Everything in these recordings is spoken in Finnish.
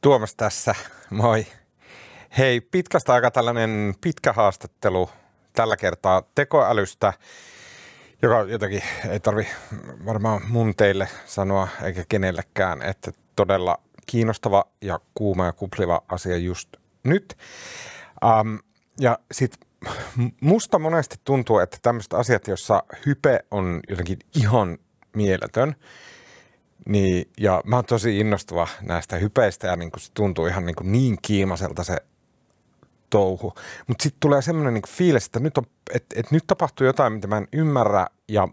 Tuomas tässä, moi. Hei, pitkästä aikaa tällainen pitkä haastattelu tällä kertaa tekoälystä, joka jotenkin ei tarvi varmaan mun teille sanoa eikä kenellekään, että todella kiinnostava ja kuuma ja kupliva asia just nyt. Um, ja sitten musta monesti tuntuu, että tämmöiset asiat, joissa hype on jotenkin ihan mieletön, niin, ja mä oon tosi innostuva näistä hypeistä ja niin kuin se tuntuu ihan niin, kuin niin kiimaselta se touhu. Mutta sitten tulee semmoinen niin fiilis, että nyt, on, et, et nyt tapahtuu jotain, mitä mä en ymmärrä ja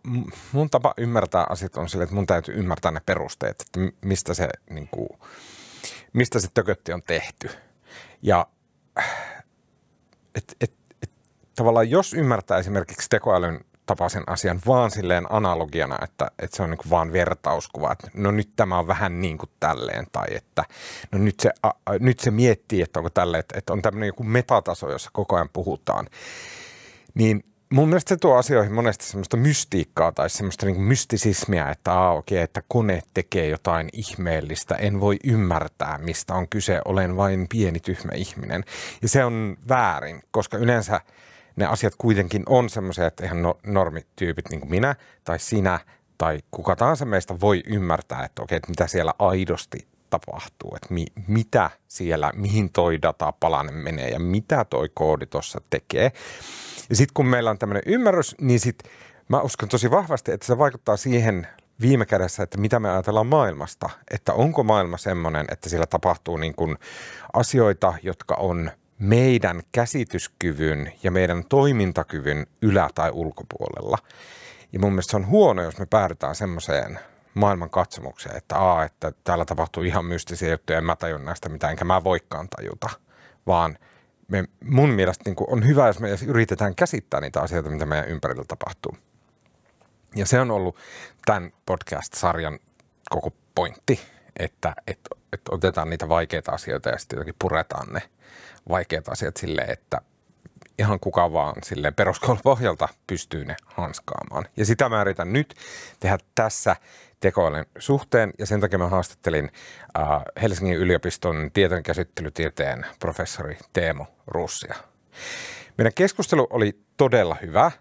mun tapa ymmärtää asiat on sille, että mun täytyy ymmärtää ne perusteet, että mistä se, niin kuin, mistä se tökötti on tehty. Ja äh, et, et, et, tavallaan jos ymmärtää esimerkiksi tekoälyn tapasin asian vaan silleen analogiana, että, että se on niin vaan vertauskuva, että no nyt tämä on vähän niin kuin tälleen, tai että no nyt se, a, nyt se miettii, että onko tälle, että, että on tämmöinen joku metataso, jossa koko ajan puhutaan. Niin mun mielestä se tuo asioihin monesti semmoista mystiikkaa tai semmoista niin mystisismiä, että aa okei, okay, että kone tekee jotain ihmeellistä, en voi ymmärtää mistä on kyse, olen vain pieni tyhmä ihminen. Ja se on väärin, koska yleensä – ne asiat kuitenkin on semmoisia, että ihan no, normityypit niin kuin minä tai sinä tai kuka tahansa meistä voi ymmärtää, että okei, että mitä siellä aidosti tapahtuu, että mi, mitä siellä, mihin toi datapalanen menee ja mitä toi koodi tuossa tekee. Ja sitten kun meillä on tämmöinen ymmärrys, niin sitten mä uskon tosi vahvasti, että se vaikuttaa siihen viime kädessä, että mitä me ajatellaan maailmasta. Että onko maailma semmoinen, että siellä tapahtuu niin kuin asioita, jotka on – meidän käsityskyvyn ja meidän toimintakyvyn ylä- tai ulkopuolella. Ja mun mielestä se on huono, jos me päädytään semmoiseen maailman katsomukseen, että, aa, että täällä tapahtuu ihan mystisiä juttuja, en mä tajun näistä mitään, enkä mä voikaan tajuta. Vaan me, mun mielestä niin on hyvä, jos me yritetään käsittää niitä asioita, mitä meidän ympärillä tapahtuu. Ja se on ollut tämän podcast-sarjan koko pointti, että, että, että otetaan niitä vaikeita asioita ja sitten jotenkin puretaan ne vaikeat asiat silleen, että ihan kuka vaan silleen pohjalta pystyy ne hanskaamaan. Ja sitä mä yritän nyt tehdä tässä tekoälyn suhteen ja sen takia mä haastattelin äh, Helsingin yliopiston tieteenkäsittelytieteen professori Teemu Russia. Meidän keskustelu oli todella hyvä ähm,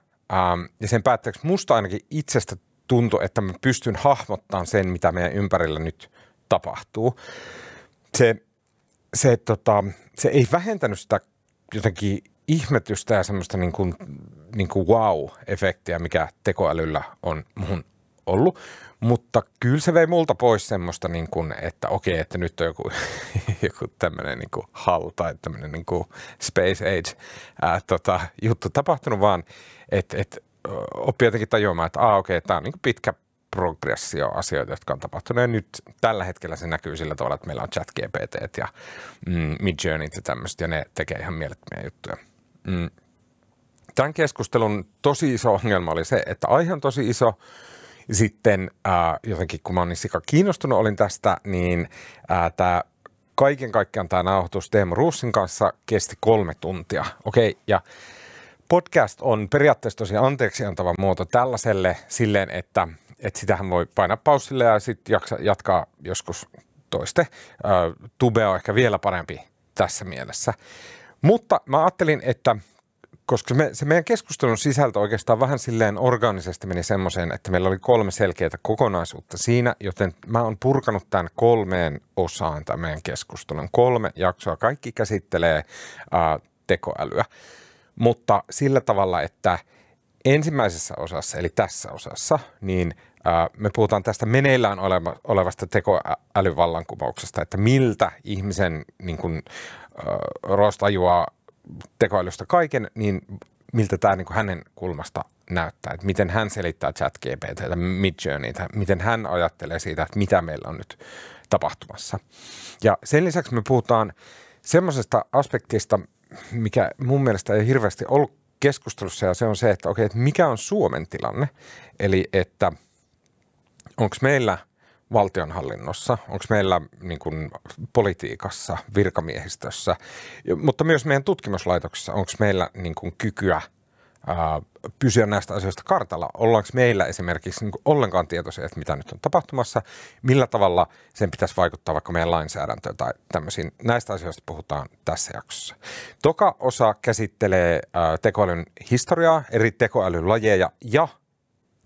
ja sen päätteeksi musta ainakin itsestä tuntui, että mä pystyn hahmottamaan sen, mitä meidän ympärillä nyt tapahtuu. Se se, tota, se ei vähentänyt sitä jotenkin ihmetystä ja semmoista niin kuin, niin kuin wow-efektiä, mikä tekoälyllä on mun ollut, mutta kyllä se vei multa pois semmoista, niin kuin, että okei, että nyt on joku, joku tämmöinen niin kuin HAL tai tämmöinen niin kuin Space Age ää, tota, juttu tapahtunut, vaan että et, oppi jotenkin tajuamaan, että aa okei, tämä on niin kuin pitkä progressioasioita, jotka on tapahtunut. Ja nyt tällä hetkellä se näkyy sillä tavalla, että meillä on chat GPT ja mm, mid ja tämmöistä, ja ne tekee ihan mielettömiä juttuja. Mm. Tämän keskustelun tosi iso ongelma oli se, että aihe on tosi iso, sitten äh, jotenkin kun mä olin niin sika kiinnostunut olin tästä, niin äh, tämä kaiken kaikkiaan tämä nauhoitus Teemu Ruussin kanssa kesti kolme tuntia. Okei, okay, ja podcast on periaatteessa anteeksi anteeksiantava muoto tällaiselle silleen, että että sitähän voi painaa paussille ja sitten jatkaa joskus toiste. tube on ehkä vielä parempi tässä mielessä. Mutta mä ajattelin, että koska me, se meidän keskustelun sisältö oikeastaan vähän silleen organisesti meni semmoiseen, että meillä oli kolme selkeää kokonaisuutta siinä, joten mä oon purkanut tämän kolmeen osaan tämän meidän keskustelun. Kolme jaksoa, kaikki käsittelee ää, tekoälyä, mutta sillä tavalla, että ensimmäisessä osassa, eli tässä osassa, niin me puhutaan tästä meneillään olevasta tekoälyvallankumouksesta, että miltä ihmisen niin kuin, rostajua tekoälystä kaiken, niin miltä tämä niin kuin hänen kulmasta näyttää, että miten hän selittää chat mid Midjourneytä, miten hän ajattelee siitä, että mitä meillä on nyt tapahtumassa. Ja sen lisäksi me puhutaan semmoisesta aspektista, mikä mun mielestä ei hirveästi ollut keskustelussa, ja se on se, että okei, että mikä on Suomen tilanne, eli että – onko meillä valtionhallinnossa, onko meillä niin kun, politiikassa, virkamiehistössä, mutta myös meidän tutkimuslaitoksissa, onko meillä niin kun, kykyä ää, pysyä näistä asioista kartalla? Ollaanko meillä esimerkiksi niin kun, ollenkaan tietoisia, että mitä nyt on tapahtumassa, millä tavalla sen pitäisi vaikuttaa vaikka meidän lainsäädäntöön tai tämmöisiin. Näistä asioista puhutaan tässä jaksossa. Toka osa käsittelee ää, tekoälyn historiaa, eri tekoälylajeja ja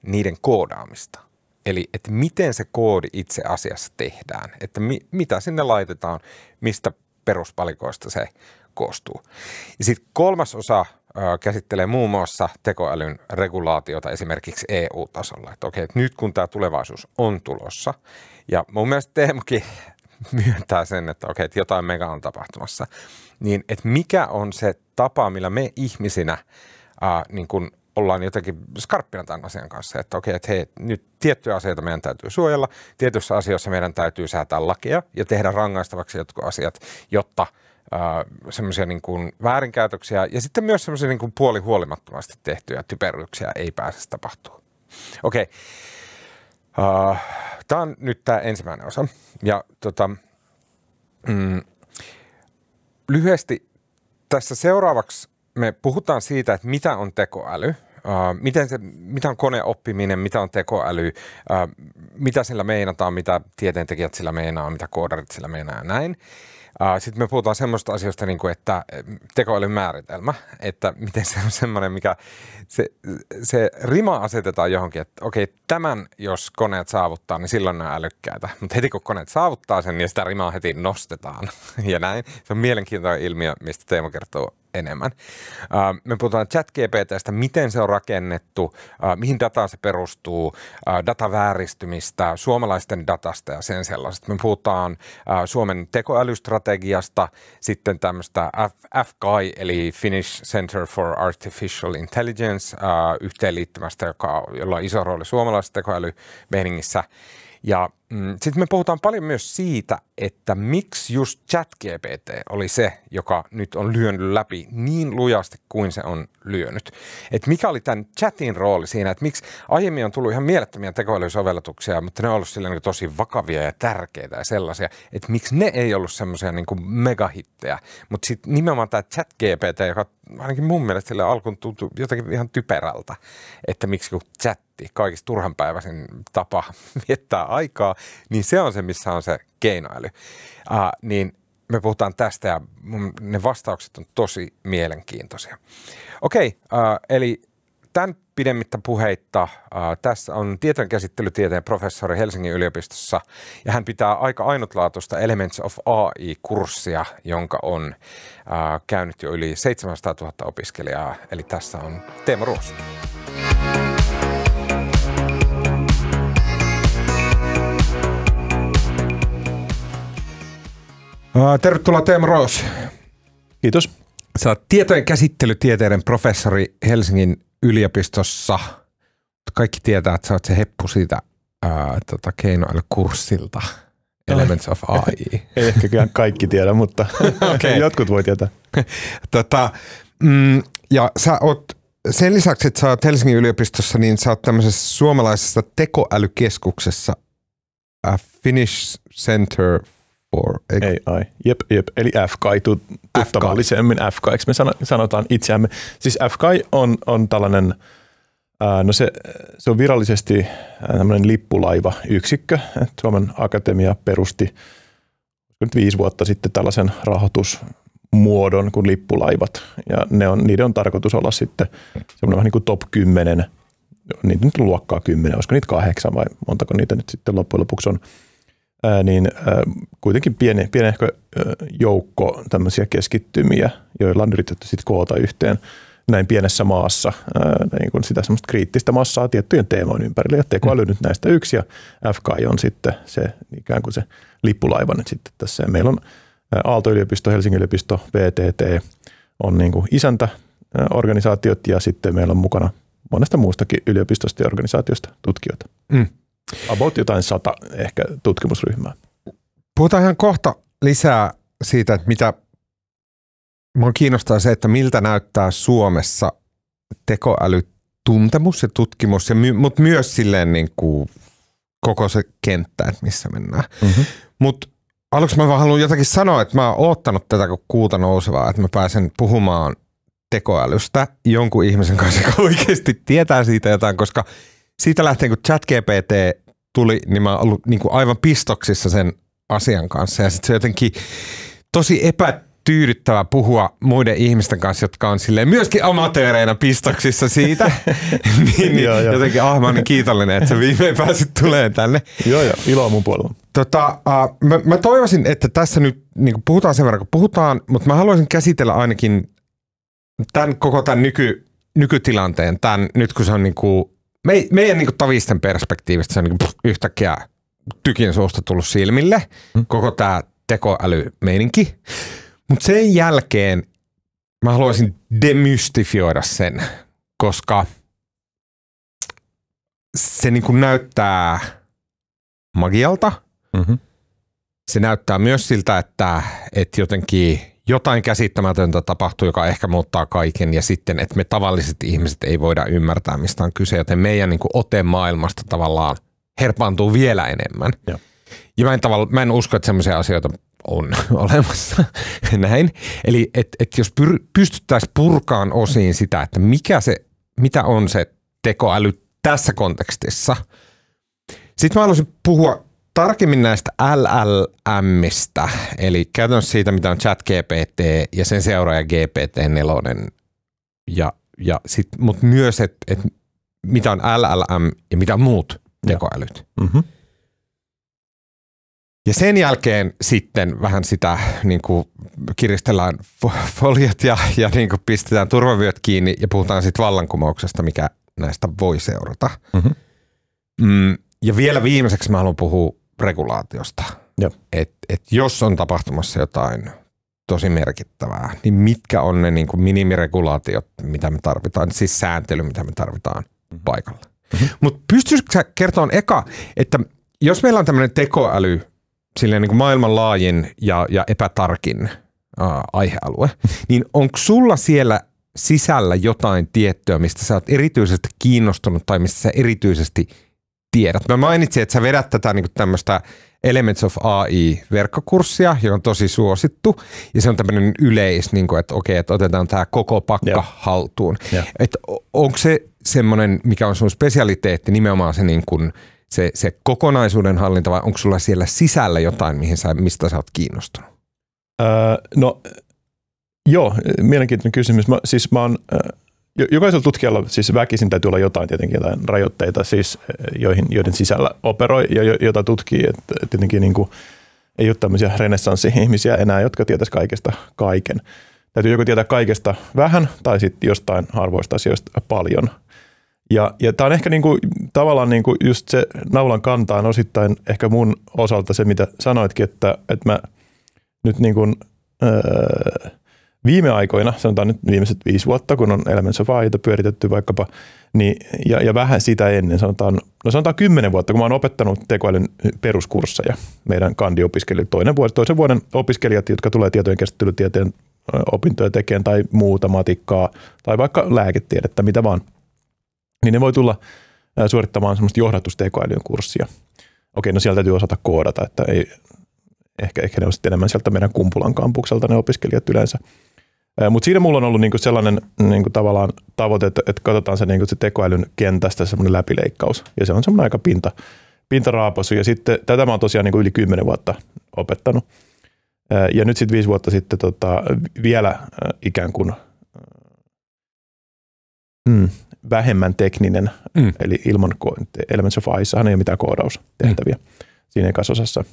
niiden koodaamista. Eli että miten se koodi itse asiassa tehdään, että mi, mitä sinne laitetaan, mistä peruspalikoista se koostuu. Ja sitten kolmas osa ö, käsittelee muun muassa tekoälyn regulaatiota esimerkiksi EU-tasolla. Että okei, että nyt kun tämä tulevaisuus on tulossa, ja mun mielestä Teemukin myöntää sen, että okei, että jotain mega on tapahtumassa, niin että mikä on se tapa, millä me ihmisinä ää, niin kun ollaan jotenkin skarppina tämän asian kanssa, että okei, että hei, nyt tiettyjä asioita meidän täytyy suojella, tietyissä asioissa meidän täytyy säätää lakia ja tehdä rangaistavaksi jotkut asiat, jotta semmoisia niin kuin väärinkäytöksiä ja sitten myös semmoisia niin kuin puolihuolimattomasti tehtyjä typeryksiä ei pääse tapahtumaan. Okei. Okay. Uh, tämä on nyt tämä ensimmäinen osa. Ja tota, mm, lyhyesti tässä seuraavaksi me puhutaan siitä, että mitä on tekoäly – Äh, miten se, mitä on koneoppiminen, mitä on tekoäly, äh, mitä sillä meinataan, mitä tieteentekijät sillä meinaa, mitä koodarit sillä meinaa ja näin. Äh, Sitten me puhutaan semmoista asioista, niin kuin, että tekoälyn määritelmä, että miten se on semmoinen, mikä se, se rima asetetaan johonkin, että okei, tämän jos koneet saavuttaa, niin silloin ne on älykkäitä. Mutta heti kun koneet saavuttaa sen, niin sitä rimaa heti nostetaan ja näin. Se on mielenkiintoinen ilmiö, mistä Teemo kertoo enemmän. Ähm, me puhutaan GPTstä, miten se on rakennettu, äh, mihin dataan se perustuu, äh, datavääristymistä, suomalaisten datasta ja sen sellaisesta. Me puhutaan äh, Suomen tekoälystrategiasta, sitten tämmöistä FKI eli Finnish Center for Artificial Intelligence yhteenliittymästä, joka, jolla on iso rooli suomalaisessa tekoälymeiningissä. Ja Mm, sitten me puhutaan paljon myös siitä, että miksi just ChatGPT oli se, joka nyt on lyönyt läpi niin lujasti kuin se on lyönyt. Et mikä oli tämän chatin rooli siinä, että miksi aiemmin on tullut ihan mielettömiä tekoälysovellutuksia, mutta ne on ollut sillä niin tosi vakavia ja tärkeitä ja sellaisia, että miksi ne ei ollut semmoisia niin megahittejä. Mutta sitten nimenomaan tämä ChatGPT, joka ainakin mun mielestä sille alkuun tuntui jotenkin ihan typerältä, että miksi kun chat kaikista turhanpäiväisin tapa viettää aikaa, niin se on se, missä on se keinoäly. Ää, niin me puhutaan tästä ja ne vastaukset on tosi mielenkiintoisia. Okei, ää, eli tämän pidemmittä puheitta. Ää, tässä on käsittelytieteen professori Helsingin yliopistossa ja hän pitää aika ainutlaatuista Elements of AI-kurssia, jonka on ää, käynyt jo yli 700 000 opiskelijaa. Eli tässä on Teemu you Tervetuloa Teemu Roos. Kiitos. Sä oot tietojen käsittelytieteiden professori Helsingin yliopistossa. Kaikki tietää, että sä oot se heppu siitä ää, tota keinoälykurssilta. Elements of AI. Ei ehkä kyllä kaikki tiedä, mutta okay. jotkut voi tietää. tota, mm, ja sä oot sen lisäksi, että sä oot Helsingin yliopistossa, niin sä oot tämmöisessä suomalaisessa tekoälykeskuksessa, Finnish Center for. Eikö? AI. Jep, jep. Eli FKI tut- tuttavallisemmin FKI. Me sanotaan itseämme. Siis FKI on, on tällainen, ää, no se, se on virallisesti tämmöinen lippulaivayksikkö. yksikkö Suomen Akatemia perusti nyt viisi vuotta sitten tällaisen rahoitusmuodon kuin lippulaivat. Ja ne on, niiden on tarkoitus olla sitten semmoinen vähän niin kuin top 10 niitä nyt luokkaa kymmenen, olisiko niitä kahdeksan vai montako niitä nyt sitten loppujen lopuksi on ää, niin ää, kuitenkin pieni, pieni ehkä joukko tämmöisiä keskittymiä, joilla on yritetty sitten koota yhteen näin pienessä maassa ää, niin kuin sitä semmoista kriittistä massaa tiettyjen teemojen ympärille. Ja tekoäly mm. nyt näistä yksi ja FKI on sitten se ikään kuin se lippulaiva nyt sitten tässä. Ja meillä on Aalto-yliopisto, Helsingin yliopisto, VTT on niin kuin organisaatiot ja sitten meillä on mukana monesta muustakin yliopistosta ja organisaatiosta tutkijoita. Mm. About jotain sata ehkä tutkimusryhmää. Puhutaan ihan kohta lisää siitä, että mitä minua kiinnostaa se, että miltä näyttää Suomessa tekoälytuntemus ja tutkimus, ja my, mutta myös silleen niin kuin koko se kenttä, että missä mennään. Mm-hmm. Mutta aluksi mä vaan haluan jotakin sanoa, että mä oon oottanut tätä kuin kuuta nousevaa, että mä pääsen puhumaan tekoälystä jonkun ihmisen kanssa, joka oikeasti tietää siitä jotain, koska – siitä lähtien, kun ChatGPT tuli, niin mä oon ollut niin kuin aivan pistoksissa sen asian kanssa. Ja sitten se jotenkin tosi epä tyydyttävää puhua muiden ihmisten kanssa, jotka on silleen myöskin amatööreina pistoksissa siitä. niin, niin joo, joo. jotenkin ah, mä niin kiitollinen, että sä viimein pääsit tuleen tänne. joo, joo. Iloa mun puolella. Tota, uh, mä, mä, toivoisin, että tässä nyt niin puhutaan sen verran, kun puhutaan, mutta mä haluaisin käsitellä ainakin tämän, koko tämän nyky, nykytilanteen, tämän, nyt kun se on niin kuin me, meidän niin tavisten perspektiivistä se on niin yhtäkkiä tykin suusta tullut silmille, mm. koko tämä tekoälymeininki. Mutta sen jälkeen mä haluaisin demystifioida sen, koska se niin näyttää magialta. Mm-hmm. Se näyttää myös siltä, että, että jotenkin jotain käsittämätöntä tapahtuu, joka ehkä muuttaa kaiken ja sitten, että me tavalliset ihmiset ei voida ymmärtää, mistä on kyse, joten meidän niin kuin, ote maailmasta tavallaan herpaantuu vielä enemmän. Ja, ja mä, en tavalla, mä en usko, että semmoisia asioita on olemassa näin. Eli et, et jos pyr, pystyttäisiin purkaan osiin sitä, että mikä se, mitä on se tekoäly tässä kontekstissa. Sitten mä haluaisin puhua tarkemmin näistä LLMistä, eli käytännössä siitä, mitä on ChatGPT ja sen seuraaja GPT-4, ja, ja mutta myös, että et, mitä on LLM ja mitä muut tekoälyt. Mm-hmm. Ja sen jälkeen sitten vähän sitä niin kuin kiristellään foliot ja, ja niin kuin pistetään turvavyöt kiinni ja puhutaan sitten vallankumouksesta, mikä näistä voi seurata. Mm-hmm. Mm, ja vielä viimeiseksi mä haluan puhua regulaatiosta. Joo. Et, et jos on tapahtumassa jotain tosi merkittävää, niin mitkä on ne niin kuin minimiregulaatiot, mitä me tarvitaan, niin siis sääntely, mitä me tarvitaan mm-hmm. paikalla. Mm-hmm. Mutta pystyisikö sä kertomaan eka, että jos meillä on tämmöinen tekoäly, silleen niin kuin maailman laajin ja, ja epätarkin äh, aihealue, niin onko sulla siellä sisällä jotain tiettyä, mistä sä oot erityisesti kiinnostunut tai mistä sä erityisesti – tiedät. Mä mainitsin, että sä vedät tätä niin tämmöistä Elements of AI-verkkokurssia, joka on tosi suosittu. Ja se on tämmöinen yleis, niin kuin, että okei, että otetaan tämä koko pakka ja. haltuun. onko se semmoinen, mikä on sun spesialiteetti, nimenomaan se, niin kuin, se, se kokonaisuuden hallinta, vai onko sulla siellä sisällä jotain, mihin sä, mistä sä oot kiinnostunut? Öö, no Joo, mielenkiintoinen kysymys. Mä, siis mä oon äh, Jokaisella tutkijalla siis väkisin täytyy olla jotain tietenkin jotain rajoitteita, siis eh, joihin, joiden sisällä operoi ja jo, jota tutkii. Että tietenkin niin kuin, ei ole tämmöisiä renessanssi-ihmisiä enää, jotka tietäisi kaikesta kaiken. Täytyy joko tietää kaikesta vähän tai sitten jostain harvoista asioista paljon. Ja, ja tämä on ehkä kuin, niinku, tavallaan niin kuin just se naulan kantaan osittain ehkä mun osalta se, mitä sanoitkin, että, että mä nyt kuin, öö, viime aikoina, sanotaan nyt viimeiset viisi vuotta, kun on Elements of AI pyöritetty vaikkapa, niin, ja, ja, vähän sitä ennen, sanotaan, no sanotaan kymmenen vuotta, kun mä oon opettanut tekoälyn peruskursseja meidän kandiopiskelijat, toinen vuosi, toisen vuoden opiskelijat, jotka tulee tietojen käsittelytieteen opintoja tekemään tai muuta matikkaa tai vaikka lääketiedettä, mitä vaan, niin ne voi tulla suorittamaan semmoista johdatustekoälyn kurssia. Okei, no sieltä täytyy osata koodata, että ei, ehkä, ehkä ne on sitten enemmän sieltä meidän kumpulan kampukselta ne opiskelijat yleensä. Mutta siinä mulla on ollut niinku sellainen niinku tavallaan tavoite, että, että katsotaan se, niinku se tekoälyn kentästä semmoinen läpileikkaus. Ja se on semmoinen aika pinta, pintaraapasu. Ja sitten tätä mä oon tosiaan niinku yli kymmenen vuotta opettanut. Ja nyt sitten viisi vuotta sitten tota, vielä ikään kuin mm, vähemmän tekninen, mm. eli ilman Elements of Ice, ei ole mitään koodaustehtäviä mm. siinä kasosassa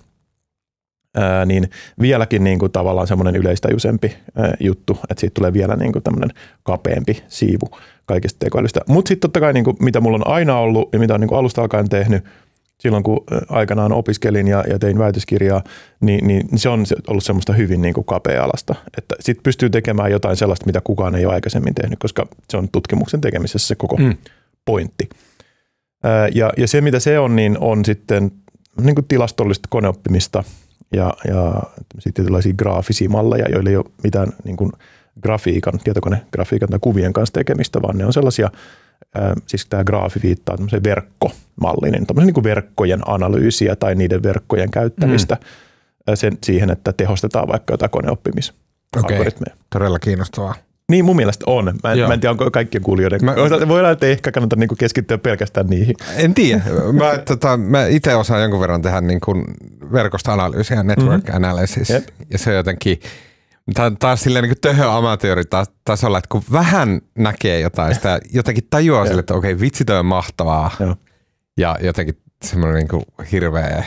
niin vieläkin niin kuin tavallaan semmoinen yleistäjuisempi juttu, että siitä tulee vielä niin kuin tämmöinen kapeampi siivu kaikista tekoälystä. Mutta sitten totta kai niin kuin, mitä mulla on aina ollut ja mitä on niin kuin alusta alkaen tehnyt, silloin kun aikanaan opiskelin ja, ja tein väitöskirjaa, niin, niin se on ollut semmoista hyvin niin kuin kapea-alasta. Että pystyy tekemään jotain sellaista, mitä kukaan ei ole aikaisemmin tehnyt, koska se on tutkimuksen tekemisessä se koko mm. pointti. ja, ja se, mitä se on, niin on sitten niin kuin tilastollista koneoppimista – ja, ja tietynlaisia graafisia malleja, joilla ei ole mitään niin kuin grafiikan, tietokonegrafiikan tai kuvien kanssa tekemistä, vaan ne on sellaisia, ää, siis tämä graafi viittaa tämmöiseen verkkomalliin, niin tämmöisen niin verkkojen analyysiä tai niiden verkkojen käyttämistä mm. sen, siihen, että tehostetaan vaikka jotain koneoppimisalgoritmeja. Okei, okay. todella kiinnostavaa. Niin mun mielestä on. Mä en, mä en tiedä, onko kaikkien kuulijoiden. Mä, Voi olla, että ei ehkä kannata niinku keskittyä pelkästään niihin. En tiedä. mä, tota, mä itse osaan jonkun verran tehdä niinku verkostoanalyysiä, network mm-hmm. analysis. Yep. Ja se on jotenkin, tämä on taas silleen niin töhöamatööritasolla, että kun vähän näkee jotain, sitä jotenkin tajuaa yep. sille, että okei, vitsi toi on mahtavaa. Ja jotenkin semmoinen niinku hirveä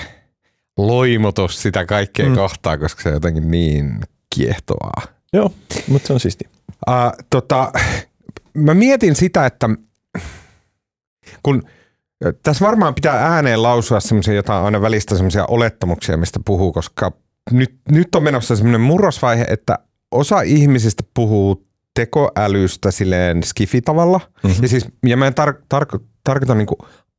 loimutus sitä kaikkea mm. kohtaa, koska se on jotenkin niin kiehtovaa. Joo, mutta se on siistiä. Uh, tota, mä mietin sitä, että kun tässä varmaan pitää ääneen lausua semmoisia jotain aina välistä semmoisia olettamuksia, mistä puhuu, koska nyt, nyt on menossa semmoinen murrosvaihe, että osa ihmisistä puhuu tekoälystä silleen skifitavalla. Mm-hmm. Ja, siis, ja mä en tar- tar- tarkoita niinku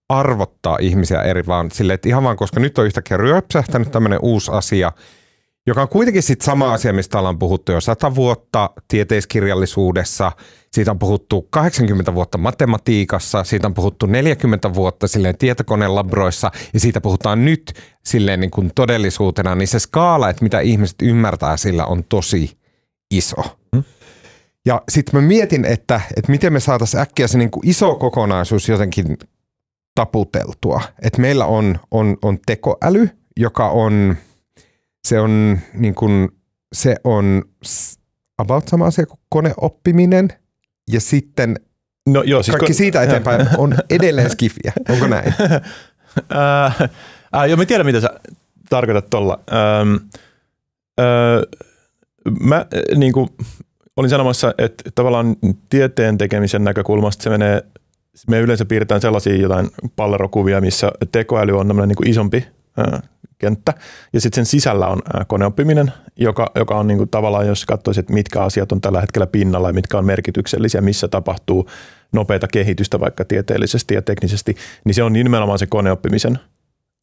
arvottaa ihmisiä eri, vaan silleen, että ihan vaan koska nyt on yhtäkkiä ryöpsähtänyt tämmöinen uusi asia – joka on kuitenkin sit sama asia, mistä ollaan puhuttu jo sata vuotta tieteiskirjallisuudessa, siitä on puhuttu 80 vuotta matematiikassa, siitä on puhuttu 40 vuotta silleen tietokonelabroissa ja siitä puhutaan nyt silleen niin kuin todellisuutena, niin se skaala, että mitä ihmiset ymmärtää sillä on tosi iso. Mm. Ja sitten mä mietin, että, että miten me saataisiin äkkiä se niin kuin iso kokonaisuus jotenkin taputeltua. Että meillä on, on, on tekoäly, joka on – se on, niin kuin, se on about sama asia kuin koneoppiminen ja sitten no, joo, siis kaikki kun... siitä eteenpäin on edelleen skifiä. Onko näin? äh, äh, joo, mä tiedän mitä sä tarkoitat tuolla. Ähm, öö, äh, mä niin kuin, olin sanomassa, että tavallaan tieteen tekemisen näkökulmasta se menee, me yleensä piirretään sellaisia jotain pallerokuvia, missä tekoäly on niin kuin isompi äh, kenttä. Ja sitten sen sisällä on äh, koneoppiminen, joka, joka on kuin niinku tavallaan, jos katsoisit, mitkä asiat on tällä hetkellä pinnalla ja mitkä on merkityksellisiä, missä tapahtuu nopeita kehitystä vaikka tieteellisesti ja teknisesti, niin se on nimenomaan se koneoppimisen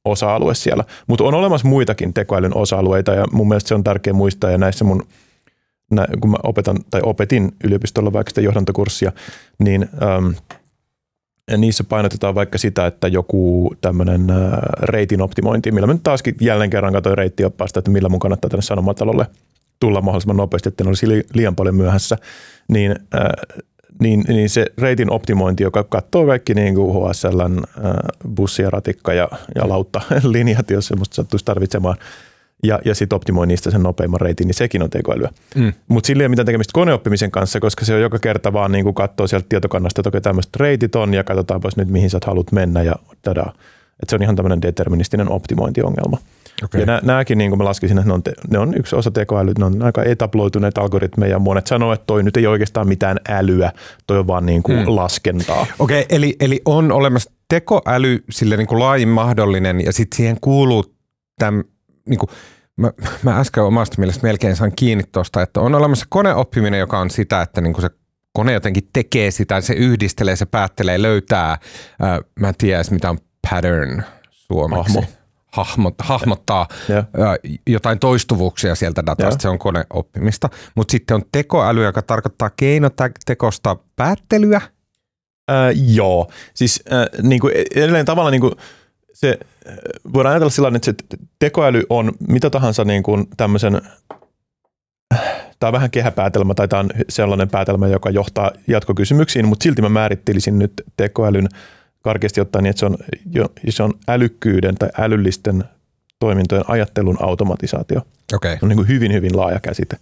osa-alue siellä. Mutta on olemassa muitakin tekoälyn osa-alueita ja mun mielestä se on tärkeä muistaa ja näissä mun kun mä opetan tai opetin yliopistolla vaikka sitä johdantokurssia, niin ähm, ja niissä painotetaan vaikka sitä, että joku tämmöinen äh, reitin optimointi, millä mä nyt taaskin jälleen kerran katsoin reittioppaasta, että millä mun kannattaa tänne sanomatalolle tulla mahdollisimman nopeasti, että ne olisi liian paljon myöhässä, niin, äh, niin, niin se reitin optimointi, joka katsoo kaikki niin kuin HSLn äh, bussi ja ratikka ja, ja lautta linjat, jos semmoista sattuisi tarvitsemaan, ja, ja sitten optimoi niistä sen nopeimman reitin, niin sekin on tekoälyä. Mm. Mutta sillä ei ole mitään tekemistä koneoppimisen kanssa, koska se on joka kerta vaan niin katsoo sieltä tietokannasta, että okei tämmöiset reitit on ja pois nyt mihin sä haluat mennä ja tada. Et se on ihan tämmöinen deterministinen optimointiongelma. Okay. Ja nämäkin, niin kuin mä laskisin, että ne on, te, ne on yksi osa tekoälyä, ne on aika etabloituneet algoritmeja. Monet sanoo, että toi nyt ei oikeastaan mitään älyä, toi on vaan niin kuin hmm. laskentaa. Okei, okay, eli, eli on olemassa tekoäly sille niin kuin laajin mahdollinen ja sitten siihen kuuluu tämän niin kuin, mä, mä äsken omasta mielestä melkein saan kiinni tuosta, että on olemassa koneoppiminen, joka on sitä, että niin kuin se kone jotenkin tekee sitä, se yhdistelee, se päättelee, löytää, äh, mä en tiedä mitä on pattern suomeksi. Ahmo. Hahmot, hahmottaa yeah. Äh, jotain toistuvuuksia sieltä datasta, yeah. se on koneoppimista. Mutta sitten on tekoäly, joka tarkoittaa keinotekosta päättelyä. Äh, joo, siis äh, niin kuin, e-, edelleen tavallaan niin kuin, se, voidaan ajatella sillä että se tekoäly on mitä tahansa niin kuin tämmöisen, tämä on vähän kehäpäätelmä tai tämä on sellainen päätelmä, joka johtaa jatkokysymyksiin, mutta silti mä määrittelisin nyt tekoälyn karkeasti ottaen niin, että se on, se on älykkyyden tai älyllisten toimintojen ajattelun automatisaatio. Okay. Se on niin kuin hyvin, hyvin laaja käsite.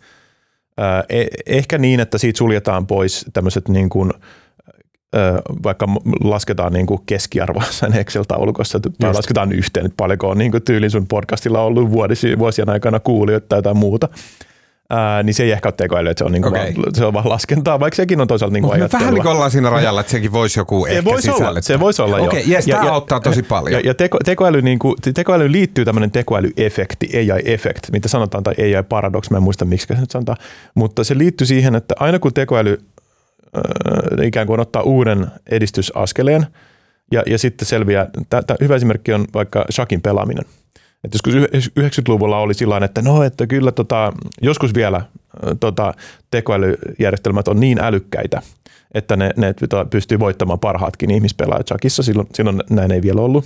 Eh, ehkä niin, että siitä suljetaan pois tämmöiset niin kuin – vaikka lasketaan niin kuin keskiarvo sen Excel-taulukossa, tai lasketaan yhteen, että paljonko on niin kuin tyylin sun podcastilla ollut vuodisi, vuosien aikana kuulijoita tai jotain muuta, ää, niin se ei ehkä ole tekoäly, että se on, niin okay. vaan, se on vaan laskentaa, vaikka sekin on toisaalta niin kuin no, Vähän niin kuin ollaan siinä rajalla, että sekin voisi joku se ehkä voisi olla, Se voisi olla, Okei, okay, yes, ja, tämä ja, auttaa tosi paljon. Ja, ja teko, tekoäly, niin kuin, tekoälyyn liittyy tämmöinen tekoälyefekti, ai efekt, mitä sanotaan, tai AI-paradox, mä en muista miksi se nyt sanotaan, mutta se liittyy siihen, että aina kun tekoäly ikään kuin ottaa uuden edistysaskeleen. Ja, ja sitten selviää, tämä hyvä esimerkki on vaikka shakin pelaaminen. Et joskus 90-luvulla oli sillä että no, että kyllä tota, joskus vielä tota, tekoälyjärjestelmät on niin älykkäitä, että ne, ne tota, pystyy voittamaan parhaatkin ihmispelaajat shakissa. Silloin, silloin näin ei vielä ollut.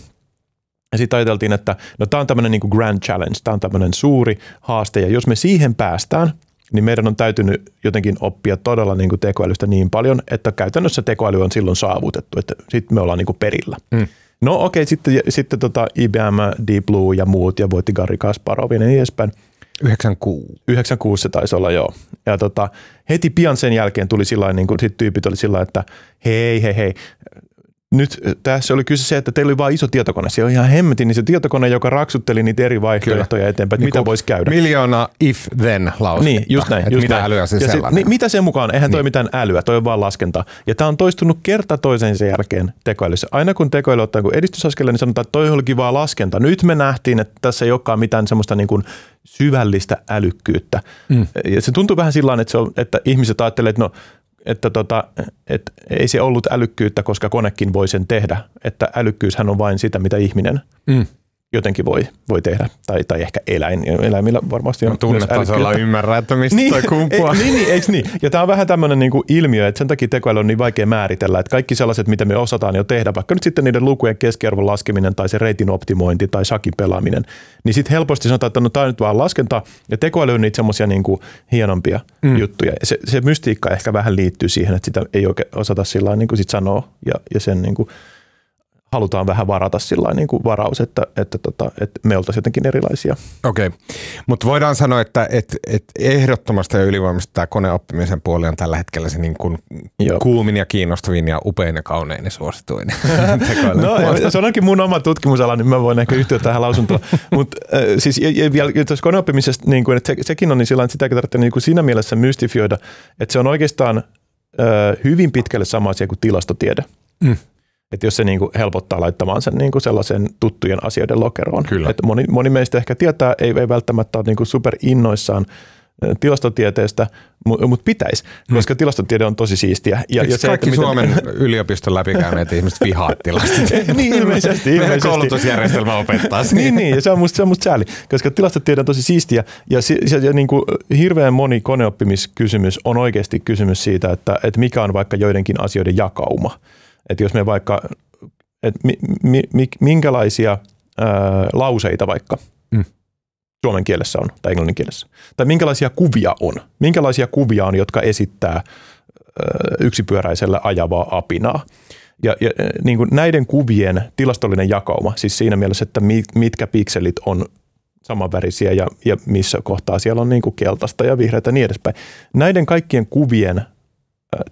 Ja sitten ajateltiin, että no tämä on tämmöinen niinku grand challenge, tämä on tämmöinen suuri haaste, ja jos me siihen päästään – niin meidän on täytynyt jotenkin oppia todella niin kuin tekoälystä niin paljon, että käytännössä tekoäly on silloin saavutettu, että sitten me ollaan niin kuin perillä. Mm. No okei, okay, sitten, sitten tota IBM, Deep Blue ja muut ja voitti Garri Kasparov ja niin edespäin. 96. 96 se taisi olla, joo. Ja tota, heti pian sen jälkeen tuli sillä niin kuin, sit tyypit oli sillä että hei, hei, hei, nyt äh, tässä oli kyse se, että teillä oli vain iso tietokone. Siellä oli ihan hemmetin niin se tietokone, joka raksutteli niitä eri vaihtoehtoja Kyllä. eteenpäin, että niin mitä voisi käydä. Miljoona if then lausetta. Niin, just näin. Just mitä näin. älyä se ja sellainen. Niin se, mitä sen mukaan? Eihän niin. mitään älyä, toi on vaan laskenta. Ja tämä on toistunut kerta toisen sen jälkeen tekoälyssä. Aina kun tekoäly ottaa kun edistysaskeleen, niin sanotaan, että toi oli kivaa laskenta. Nyt me nähtiin, että tässä ei olekaan mitään semmoista niin kuin syvällistä älykkyyttä. Mm. Ja se tuntuu vähän sillä että, se on, että ihmiset ajattelee, että no että, tota, että ei se ollut älykkyyttä, koska konekin voi sen tehdä. Että älykkyyshän on vain sitä, mitä ihminen mm jotenkin voi, voi tehdä, tai, tai ehkä eläin, eläimillä varmasti on. No, tunnetasolla ymmärrää, että mistä niin, toi kumpuaa. niin, niin, eikö niin? Ja tämä on vähän tämmöinen niinku ilmiö, että sen takia tekoäly on niin vaikea määritellä, että kaikki sellaiset, mitä me osataan jo tehdä, vaikka nyt sitten niiden lukujen keskiarvon laskeminen tai se reitin optimointi tai shakin pelaaminen, niin sitten helposti sanotaan, että no tämä on nyt vaan laskenta, ja tekoäly on niitä semmoisia niinku hienompia mm. juttuja. Se, se mystiikka ehkä vähän liittyy siihen, että sitä ei oikein osata sillä niinku sit sanoa, ja, ja sen niinku, halutaan vähän varata sillä niin kuin varaus, että, että, tota, että me oltaisiin jotenkin erilaisia. Okei, okay. mutta voidaan sanoa, että et, et ehdottomasti ja ylivoimaisesti tämä koneoppimisen puoli on tällä hetkellä se niin kuin kuumin ja kiinnostavin ja upein ja kaunein ja suosituin. no, se onkin mun oma tutkimusala, niin mä voin ehkä yhtyä tähän lausuntoon. mutta äh, siis vielä koneoppimisesta, niin kuin, että se, sekin on niin sillä että sitä tarvitsee niin kuin siinä mielessä mystifioida, että se on oikeastaan äh, hyvin pitkälle sama asia kuin tilastotiede. Mm. Että jos se niin kuin helpottaa laittamaan sen niin kuin sellaisen tuttujen asioiden lokeroon. Kyllä. Että moni, moni meistä ehkä tietää, ei, ei välttämättä ole niin kuin super innoissaan tilastotieteestä, mutta pitäisi, hmm. koska tilastotiede on tosi siistiä. Ja, ja se, kaikki miten... Suomen yliopiston läpikäyneet ihmiset vihaa tilastotieteitä? niin, ilmeisesti. ilmeisesti. koulutusjärjestelmä opettaa siihen. niin, niin, ja se on musta, se on musta sääli, koska tilastotiede on tosi siistiä, ja, se, se, ja niin kuin hirveän moni koneoppimiskysymys on oikeasti kysymys siitä, että, että mikä on vaikka joidenkin asioiden jakauma. Että jos me vaikka, että mi, mi, mi, minkälaisia ää, lauseita vaikka mm. suomen kielessä on tai englannin kielessä, tai minkälaisia kuvia on, minkälaisia kuvia on, jotka esittää ää, yksipyöräisellä ajavaa apinaa. Ja, ja niin kuin näiden kuvien tilastollinen jakauma, siis siinä mielessä, että mitkä pikselit on samanvärisiä ja, ja missä kohtaa siellä on niin kuin keltaista ja vihreätä ja niin edespäin. Näiden kaikkien kuvien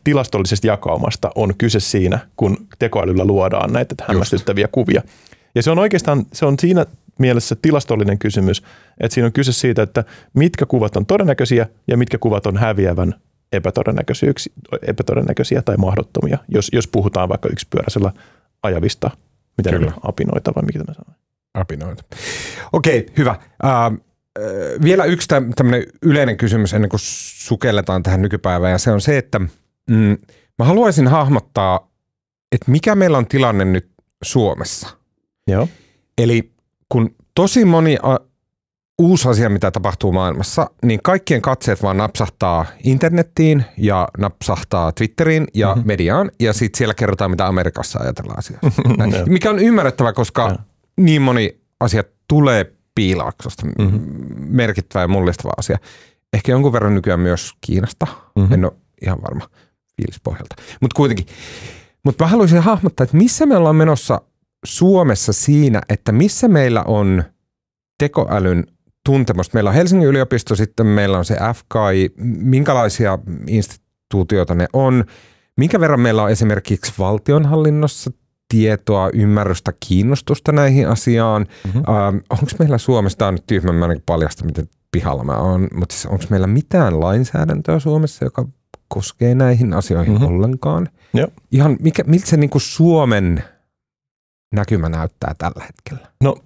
tilastollisesta jakaumasta on kyse siinä, kun tekoälyllä luodaan näitä Just. hämmästyttäviä kuvia. Ja se on oikeastaan, se on siinä mielessä tilastollinen kysymys, että siinä on kyse siitä, että mitkä kuvat on todennäköisiä ja mitkä kuvat on häviävän epätodennäköisiä tai mahdottomia, jos, jos puhutaan vaikka yksipyöräisellä ajavista, mitä Kyllä. apinoita vai mikä tämä sanoo? Apinoita. Okei, hyvä. uh, vielä yksi tämmöinen yleinen kysymys ennen kuin sukelletaan tähän nykypäivään ja se on se, että – Mm, mä haluaisin hahmottaa, että mikä meillä on tilanne nyt Suomessa. Joo. Eli kun tosi moni a- uusi asia, mitä tapahtuu maailmassa, niin kaikkien katseet vaan napsahtaa internettiin ja napsahtaa Twitteriin ja mm-hmm. mediaan, ja sitten siellä kerrotaan, mitä Amerikassa ajatellaan asiasta. Mikä on ymmärrettävä, koska ja. niin moni asia tulee piilaaksosta, mm-hmm. merkittävä ja mullistava asia. Ehkä jonkun verran nykyään myös Kiinasta, mm-hmm. en ole ihan varma fiilispohjalta. Mutta kuitenkin. Mutta mä haluaisin hahmottaa, että missä me ollaan menossa Suomessa siinä, että missä meillä on tekoälyn tuntemusta. Meillä on Helsingin yliopisto, sitten meillä on se FKI, minkälaisia instituutioita ne on, minkä verran meillä on esimerkiksi valtionhallinnossa tietoa, ymmärrystä, kiinnostusta näihin asiaan. Mm-hmm. Ähm, onko meillä Suomessa, tämä on nyt tyhmä, mä paljasta, miten pihalla mä oon, mutta siis onko meillä mitään lainsäädäntöä Suomessa, joka koskee näihin asioihin mm-hmm. ollenkaan. Joo. Ihan mikä, miltä se niin kuin Suomen näkymä näyttää tällä hetkellä? No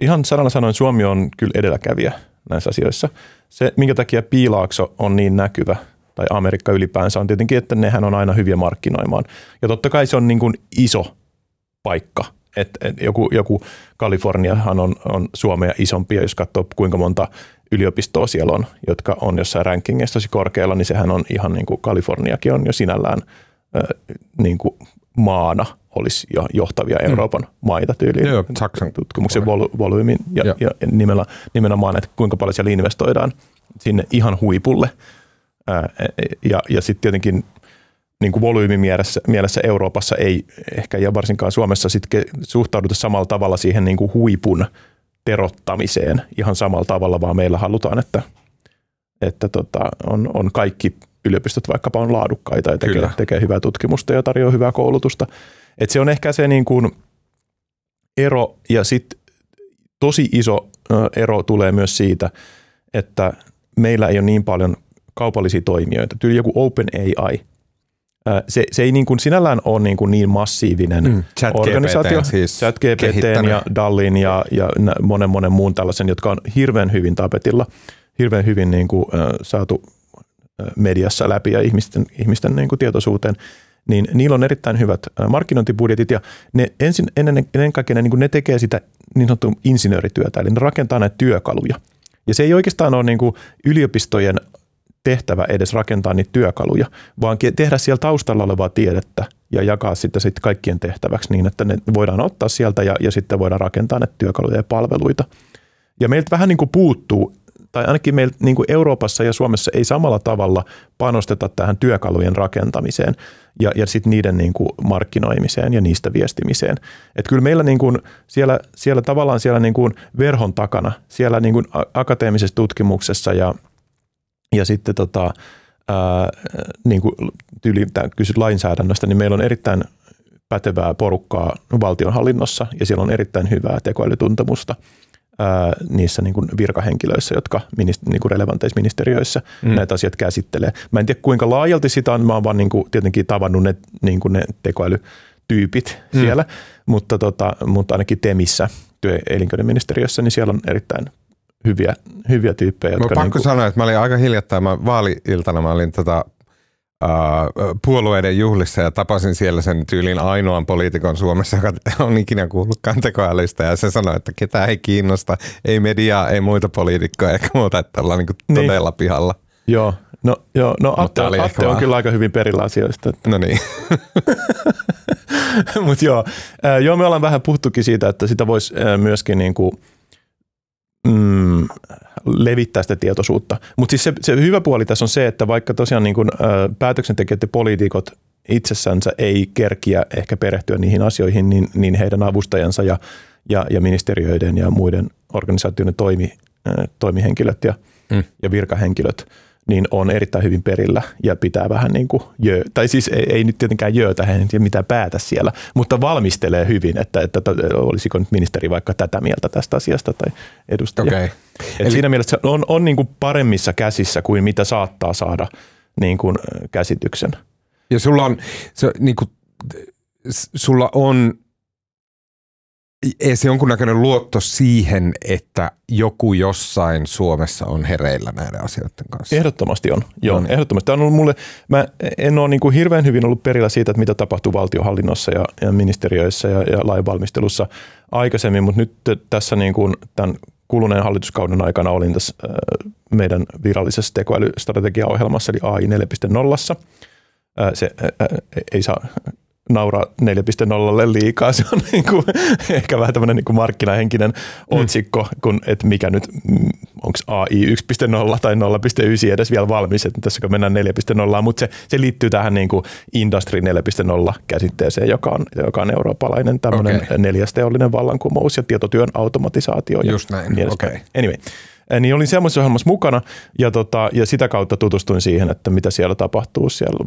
ihan sanalla sanoen Suomi on kyllä edelläkävijä näissä asioissa. Se, minkä takia piilaakso on niin näkyvä, tai Amerikka ylipäänsä, on tietenkin, että nehän on aina hyviä markkinoimaan. Ja totta kai se on niin kuin iso paikka. Et, et joku, joku Kaliforniahan on, on Suomea isompia, jos katsoo kuinka monta yliopistoa siellä on, jotka on jossain rankingissa tosi siis korkealla, niin sehän on ihan niin kuin Kaliforniakin on jo sinällään niin kuin maana olisi jo johtavia mm. Euroopan mm. maita tyyliin joo, Saksan. tutkimuksen vol- volyymin ja, joo. ja nimellä, nimenomaan, että kuinka paljon siellä investoidaan sinne ihan huipulle. ja ja sitten tietenkin niin kuin volyymimielessä mielessä, Euroopassa ei ehkä ja varsinkaan Suomessa sit ke, suhtauduta samalla tavalla siihen niin kuin huipun terottamiseen ihan samalla tavalla, vaan meillä halutaan, että, että tota, on, on kaikki yliopistot vaikkapa on laadukkaita ja tekee, tekee hyvää tutkimusta ja tarjoaa hyvää koulutusta. Et se on ehkä se niin kuin ero ja sitten tosi iso ero tulee myös siitä, että meillä ei ole niin paljon kaupallisia toimijoita. Tyyli joku OpenAI se, se ei niin kuin sinällään ole niin, kuin niin massiivinen mm, chat organisaatio. Siis ChatGPTn ja Dallin ja, ja monen monen muun tällaisen, jotka on hirveän hyvin tapetilla, hirveän hyvin niin kuin, äh, saatu mediassa läpi ja ihmisten, ihmisten niin kuin tietoisuuteen, niin niillä on erittäin hyvät markkinointibudjetit ja ne ensin, ennen, ennen kaikkea ne, niin kuin ne tekee sitä niin sanottua insinöörityötä, eli ne rakentaa näitä työkaluja. Ja se ei oikeastaan ole niin kuin yliopistojen tehtävä edes rakentaa niitä työkaluja, vaan tehdä siellä taustalla olevaa tiedettä ja jakaa sitä sitten kaikkien tehtäväksi niin, että ne voidaan ottaa sieltä ja, ja sitten voidaan rakentaa näitä työkaluja ja palveluita. Ja meiltä vähän niin kuin puuttuu, tai ainakin meillä niin kuin Euroopassa ja Suomessa ei samalla tavalla panosteta tähän työkalujen rakentamiseen ja, ja sitten niiden niin kuin markkinoimiseen ja niistä viestimiseen. Et kyllä meillä niin kuin siellä, siellä tavallaan siellä niin kuin verhon takana, siellä niin kuin akateemisessa tutkimuksessa ja – ja sitten tota, ää, niin kuin tyyli, kysyt lainsäädännöstä, niin meillä on erittäin pätevää porukkaa valtionhallinnossa ja siellä on erittäin hyvää tekoälytuntemusta ää, niissä niin kuin virkahenkilöissä, jotka minist- niin kuin relevanteissa ministeriöissä mm. näitä asiat käsittelee. Mä en tiedä kuinka laajalti sitä on, mä oon vaan niin kuin, tietenkin tavannut ne, niin kuin ne tekoälytyypit mm. siellä, mutta, tota, mutta ainakin TEMissä, työ- ja niin siellä on erittäin hyviä, hyviä tyyppejä. Jotka mä pakko niinku... sanoa, että mä olin aika hiljattain, mä vaali-iltana mä olin tota, ää, puolueiden juhlissa ja tapasin siellä sen tyylin ainoan poliitikon Suomessa, joka on ikinä kuullut tekoälystä ja se sanoi, että ketään ei kiinnosta, ei mediaa, ei muita poliitikkoja eikä muuta, että ollaan niinku niin. todella pihalla. Joo, no, joo, no Atte, Atte on kyllä aika hyvin perillä asioista. Että. No niin. Mutta joo, äh, joo, me ollaan vähän puhuttukin siitä, että sitä voisi äh, myöskin niin kuin, mm, levittää sitä tietoisuutta. Mutta siis se, se hyvä puoli tässä on se, että vaikka tosiaan niin kun, ö, päätöksentekijät ja poliitikot itsessänsä ei kerkiä ehkä perehtyä niihin asioihin, niin, niin heidän avustajansa ja, ja, ja ministeriöiden ja muiden organisaatioiden toimi, ö, toimihenkilöt ja, mm. ja virkahenkilöt – niin on erittäin hyvin perillä ja pitää vähän niin kuin jö, tai siis ei, ei nyt tietenkään jöötä, hän ei mitään päätä siellä, mutta valmistelee hyvin, että, että, että olisiko nyt ministeri vaikka tätä mieltä tästä asiasta tai edustaja. Okay. Et Eli... Siinä mielessä on, on niin kuin paremmissa käsissä kuin mitä saattaa saada niin kuin äh, käsityksen. Ja sulla on, se, niin kuin, sulla on ei jonkunnäköinen luotto siihen, että joku jossain Suomessa on hereillä näiden asioiden kanssa. Ehdottomasti on, joo. No niin. Ehdottomasti. Tämä on ollut mulle, mä en ole niin kuin hirveän hyvin ollut perillä siitä, että mitä tapahtuu valtiohallinnossa ja, ja ministeriöissä ja, ja lainvalmistelussa aikaisemmin, mutta nyt tässä niin kuin tämän kuluneen hallituskauden aikana olin tässä äh, meidän virallisessa tekoälystrategiaohjelmassa, eli AI 4.0. Äh, se äh, ei saa nauraa 4.0 liikaa. Se on niin kuin, ehkä vähän tämmöinen niin markkinahenkinen mm. otsikko, kun, että mikä nyt, onko AI 1.0 tai 0.9 edes vielä valmis, että kun mennään 4.0, mutta se, se liittyy tähän niin kuin Industry 4.0 käsitteeseen, joka on, joka on eurooppalainen tämmöinen okay. neljästeollinen vallankumous ja tietotyön automatisaatio. Just ja näin, niin okei. Okay. Anyway, niin olin semmoisessa ohjelmassa mukana ja, tota, ja sitä kautta tutustuin siihen, että mitä siellä tapahtuu siellä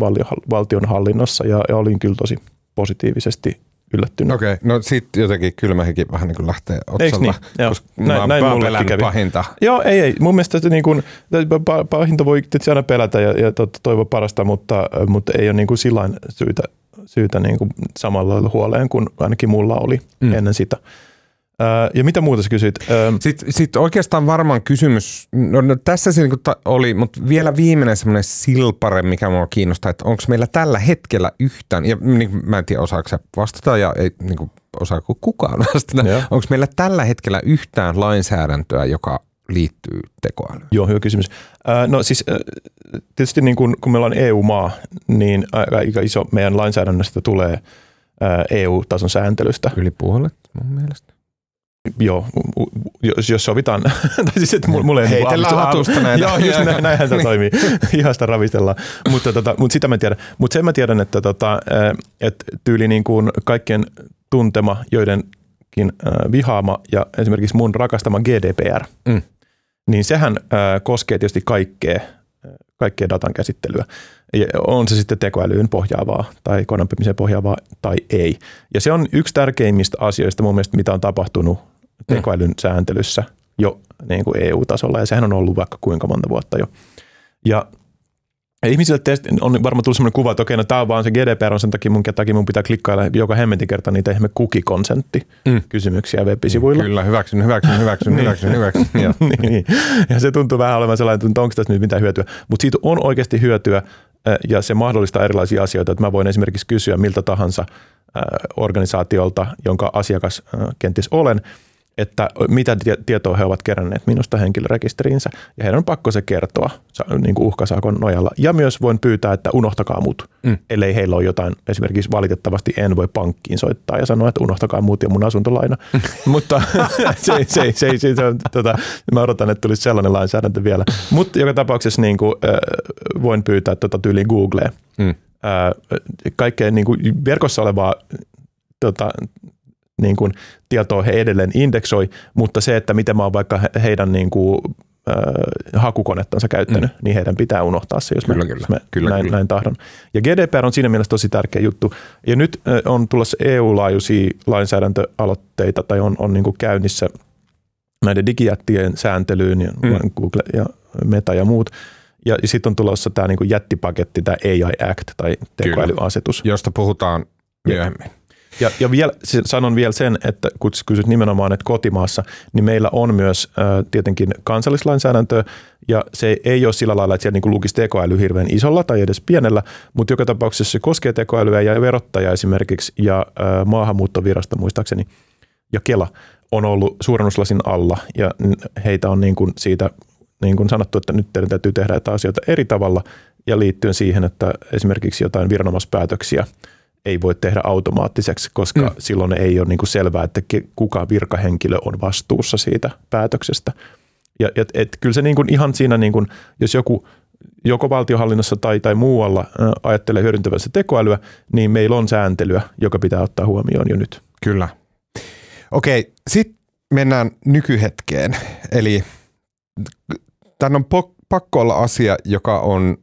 valtionhallinnossa ja, ja olin kyllä tosi positiivisesti yllättynyt. Okei, okay. no sitten jotenkin kylmähenkin vähän niin kuin lähtee otsalla, Eiks niin? Joo. koska näin, mä näin mulle kävi. pahinta. Joo, ei, ei. Mun mielestä niin kuin, pahinta voi tietysti aina pelätä ja, ja toivoa parasta, mutta, mutta ei ole niin kuin sillain syytä, syytä niin kuin samalla huoleen kuin ainakin mulla oli mm. ennen sitä ja mitä muuta sä kysyit? Sitten sit oikeastaan varmaan kysymys, no, no tässä se niinku oli, mutta vielä viimeinen semmoinen silpare, mikä mua kiinnostaa, että onko meillä tällä hetkellä yhtään, ja niin, mä en tiedä osaako sä vastata ja ei niin kuin, osaako kukaan vastata, onko meillä tällä hetkellä yhtään lainsäädäntöä, joka liittyy tekoälyyn? Joo, hyvä kysymys. No siis tietysti niin kun, kun meillä on EU-maa, niin aika iso meidän lainsäädännöstä tulee EU-tason sääntelystä. Yli puolet mun mielestä. Joo, jos sovitaan, tai siis että mulle ei niinku Heitellään hatusta näitä. Joo, just näin näinhän tämä niin. toimii. Ihasta ravistellaan. Mutta, tota, mutta sitä mä tiedän. Mutta sen mä tiedän, että tota, eh, et tyyli niin kuin kaikkien tuntema, joidenkin eh, vihaama ja esimerkiksi mun rakastama GDPR, mm. niin sehän eh, koskee tietysti kaikkea, kaikkea datan käsittelyä. Ja on se sitten tekoälyyn pohjaavaa tai koneoppimiseen pohjaavaa tai ei. Ja se on yksi tärkeimmistä asioista mun mielestä, mitä on tapahtunut tekoälyn sääntelyssä jo niin kuin EU-tasolla, ja sehän on ollut vaikka kuinka monta vuotta jo. Ja ihmisille teistä on varmaan tullut sellainen kuva, että okei, no tämä on vaan se GDPR, on sen takia mun, takia mun pitää klikkailla joka hemmetin kerta niitä ihme kukikonsentti mm. kysymyksiä web-sivuilla. Kyllä, hyväksyn, hyväksyn, hyväksyn, niin. hyväksyn, hyväksyn. ja. Niin, niin. ja se tuntuu vähän olevan sellainen, että onko tässä nyt mitään hyötyä. Mutta siitä on oikeasti hyötyä, ja se mahdollistaa erilaisia asioita, että mä voin esimerkiksi kysyä miltä tahansa organisaatiolta, jonka asiakas kenties olen, että mitä tietoa he ovat keränneet minusta henkilörekisteriinsä, ja heidän on pakko se kertoa niin kuin uhkasaakon nojalla. Ja myös voin pyytää, että unohtakaa mut, mm. ellei heillä ole jotain, esimerkiksi valitettavasti en voi pankkiin soittaa ja sanoa, että unohtakaa muut ja mun asuntolaina. Mutta se, se, se, se, se, se tota, mä odotan, että tulisi sellainen lainsäädäntö vielä. Mutta joka tapauksessa niin kuin, äh, voin pyytää tota, tyyliin Googleen. Mm. Äh, kaikkea niin kuin, verkossa olevaa tota, niin kuin, tietoa he edelleen indeksoi, mutta se, että miten mä oon vaikka heidän niin kuin, äh, hakukonettansa käyttänyt, mm. niin heidän pitää unohtaa se, jos kyllä, mä, kyllä, jos mä kyllä, näin, kyllä. näin tahdon. Ja GDPR on siinä mielessä tosi tärkeä juttu. Ja nyt äh, on tulossa EU-laajuisia lainsäädäntöaloitteita tai on, on niin kuin käynnissä näiden digijättien sääntelyyn, mm. Google ja Meta ja muut, ja sitten on tulossa tämä niinku jättipaketti, tämä AI Act tai tekoälyasetus. Kyllä, josta puhutaan myöhemmin. Ja, ja vielä, sanon vielä sen, että kun kysyt nimenomaan, että kotimaassa, niin meillä on myös äh, tietenkin kansallislainsäädäntö ja se ei ole sillä lailla, että siellä niin lukisi tekoäly hirveän isolla tai edes pienellä, mutta joka tapauksessa se koskee tekoälyä ja verottaja esimerkiksi ja äh, maahanmuuttovirasto muistaakseni ja Kela on ollut suurennuslasin alla ja heitä on niin kuin siitä niin kuin sanottu, että nyt teidän täytyy tehdä asioita eri tavalla ja liittyen siihen, että esimerkiksi jotain viranomaispäätöksiä – ei voi tehdä automaattiseksi, koska mm. silloin ei ole niin kuin selvää, että kuka virkahenkilö on vastuussa siitä päätöksestä. Ja, et, et, kyllä se niin kuin ihan siinä, niin kuin, jos joku joko valtiohallinnossa tai, tai muualla ajattelee hyödyntävänsä tekoälyä, niin meillä on sääntelyä, joka pitää ottaa huomioon jo nyt. Kyllä. Okei, sitten mennään nykyhetkeen. Eli tämän on pakko olla asia, joka on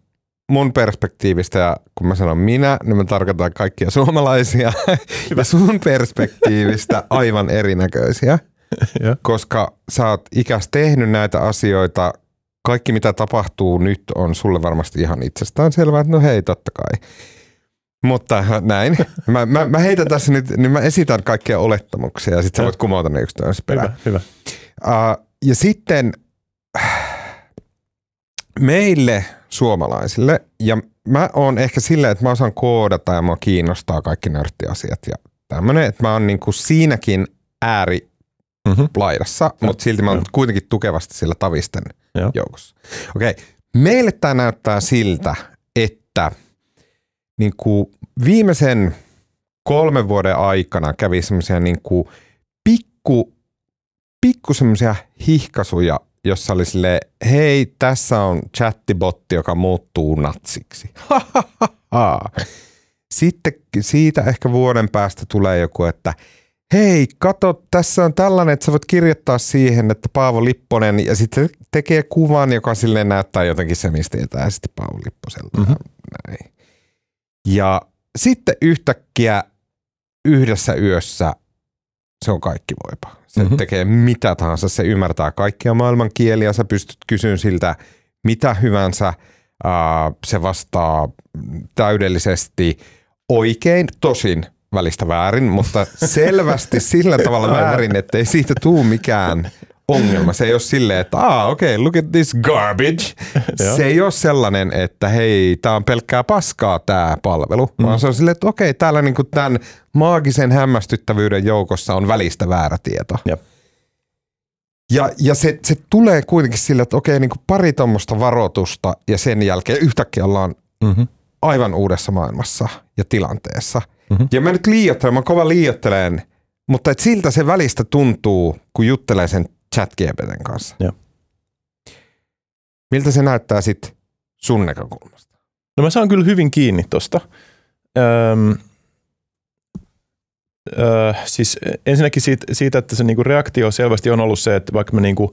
mun perspektiivistä, ja kun mä sanon minä, niin mä tarkoitan kaikkia suomalaisia, Hyvä. ja sun perspektiivistä aivan erinäköisiä. Ja. koska sä oot ikäs tehnyt näitä asioita, kaikki mitä tapahtuu nyt on sulle varmasti ihan itsestään selvää, että no hei totta kai. Mutta näin. Mä, mä, mä heitän tässä nyt, niin mä esitän kaikkia olettamuksia ja sitten sä voit kumota ne yksi perään. Hyvä, hyvä. Uh, ja sitten meille suomalaisille ja mä oon ehkä silleen, että mä osaan koodata ja mua kiinnostaa kaikki nörttiasiat ja tämmönen, että mä oon kuin niinku siinäkin ääri mm-hmm. laidassa, mutta silti mä oon kuitenkin tukevasti sillä tavisten mm-hmm. joukossa. Okei, okay. meille tämä näyttää siltä, että niin kuin viimeisen kolmen vuoden aikana kävi semmoisia niin pikku, pikku semmoisia hihkasuja jossa oli sille hei, tässä on chattibotti, joka muuttuu natsiksi. Sitten siitä ehkä vuoden päästä tulee joku, että hei, kato, tässä on tällainen, että sä voit kirjoittaa siihen, että Paavo Lipponen, ja sitten tekee kuvan, joka sille näyttää jotenkin se, mistä tietää sitten Paavo Lipposelta. Mm-hmm. Näin. Ja sitten yhtäkkiä yhdessä yössä se on kaikki voipa. Se mm-hmm. tekee mitä tahansa, se ymmärtää kaikkia maailman kieliä, sä pystyt kysyn siltä mitä hyvänsä, se vastaa täydellisesti oikein, tosin välistä väärin, mutta selvästi sillä tavalla väärin, ettei siitä tuu mikään ongelma. Se ei ole silleen, että ah, okei, okay, look at this garbage. se ei ole sellainen, että hei, tämä on pelkkää paskaa tämä palvelu, mm. vaan se on silleen, että okei, okay, täällä niinku tämän maagisen hämmästyttävyyden joukossa on välistä väärä tieto. Ja, ja se, se tulee kuitenkin sillä, että okei, niin kuin pari tuommoista varoitusta ja sen jälkeen yhtäkkiä ollaan mm-hmm. aivan uudessa maailmassa ja tilanteessa. Mm-hmm. Ja mä nyt liiottelen, mä kova liiottelen, mutta et siltä se välistä tuntuu, kun juttelee sen ChatGPTn kanssa. Joo. Miltä se näyttää sitten sun näkökulmasta? No mä saan kyllä hyvin kiinni tuosta. Öm, öö, siis ensinnäkin siitä, siitä että se niinku reaktio selvästi on ollut se, että vaikka me niinku,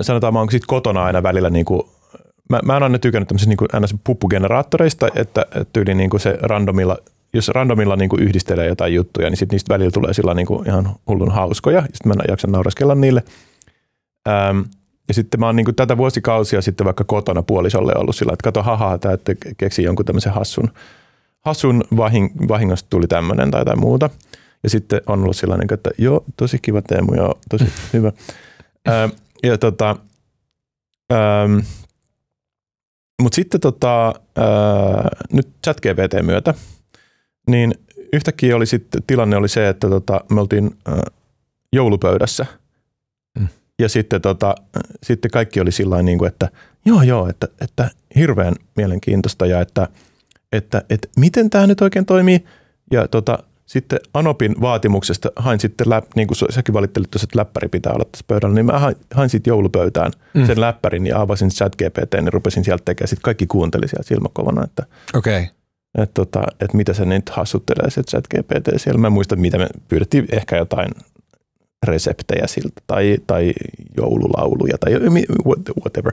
sanotaan mä oon sit kotona aina välillä niinku, mä, mä en aina tykännyt tämmöisistä niinku, ns. puppugeneraattoreista, että tyyli niinku se randomilla – jos randomilla niin kuin yhdistelee jotain juttuja, niin sit niistä välillä tulee sillä niin kuin ihan hullun hauskoja, ja sitten mä jaksan nauraskella niille. Öm, ja sitten mä oon niin kuin tätä vuosikausia sitten vaikka kotona puolisolle ollut sillä, että kato hahaa, tää, että keksi jonkun tämmöisen hassun, hassun vahing, vahingosta tuli tämmöinen tai jotain muuta. Ja sitten on ollut kuin, niinku, että joo, tosi kiva Teemu, joo, tosi hyvä. Öö, ja tota, öö, mutta sitten tota, öö, nyt chat-GPT myötä, niin yhtäkkiä oli sit, tilanne oli se, että tota, me oltiin äh, joulupöydässä mm. ja sitten, tota, sitten kaikki oli sillä niin että joo joo, että, että hirveän mielenkiintoista ja että, että, että miten tämä nyt oikein toimii ja tota, sitten Anopin vaatimuksesta hain sitten, läp, niin kuin säkin valittelit tuossa, että läppäri pitää olla tässä pöydällä, niin mä hain, hain sitten joulupöytään mm. sen läppärin ja avasin chat GPT, niin rupesin sieltä tekemään. Sitten kaikki kuunteli siellä silmäkovana. Että, Okay että tota, et mitä sä nyt hassuttelee se chat GPT siellä. Mä muistan, muista, mitä me pyydettiin ehkä jotain reseptejä siltä tai, tai joululauluja tai whatever.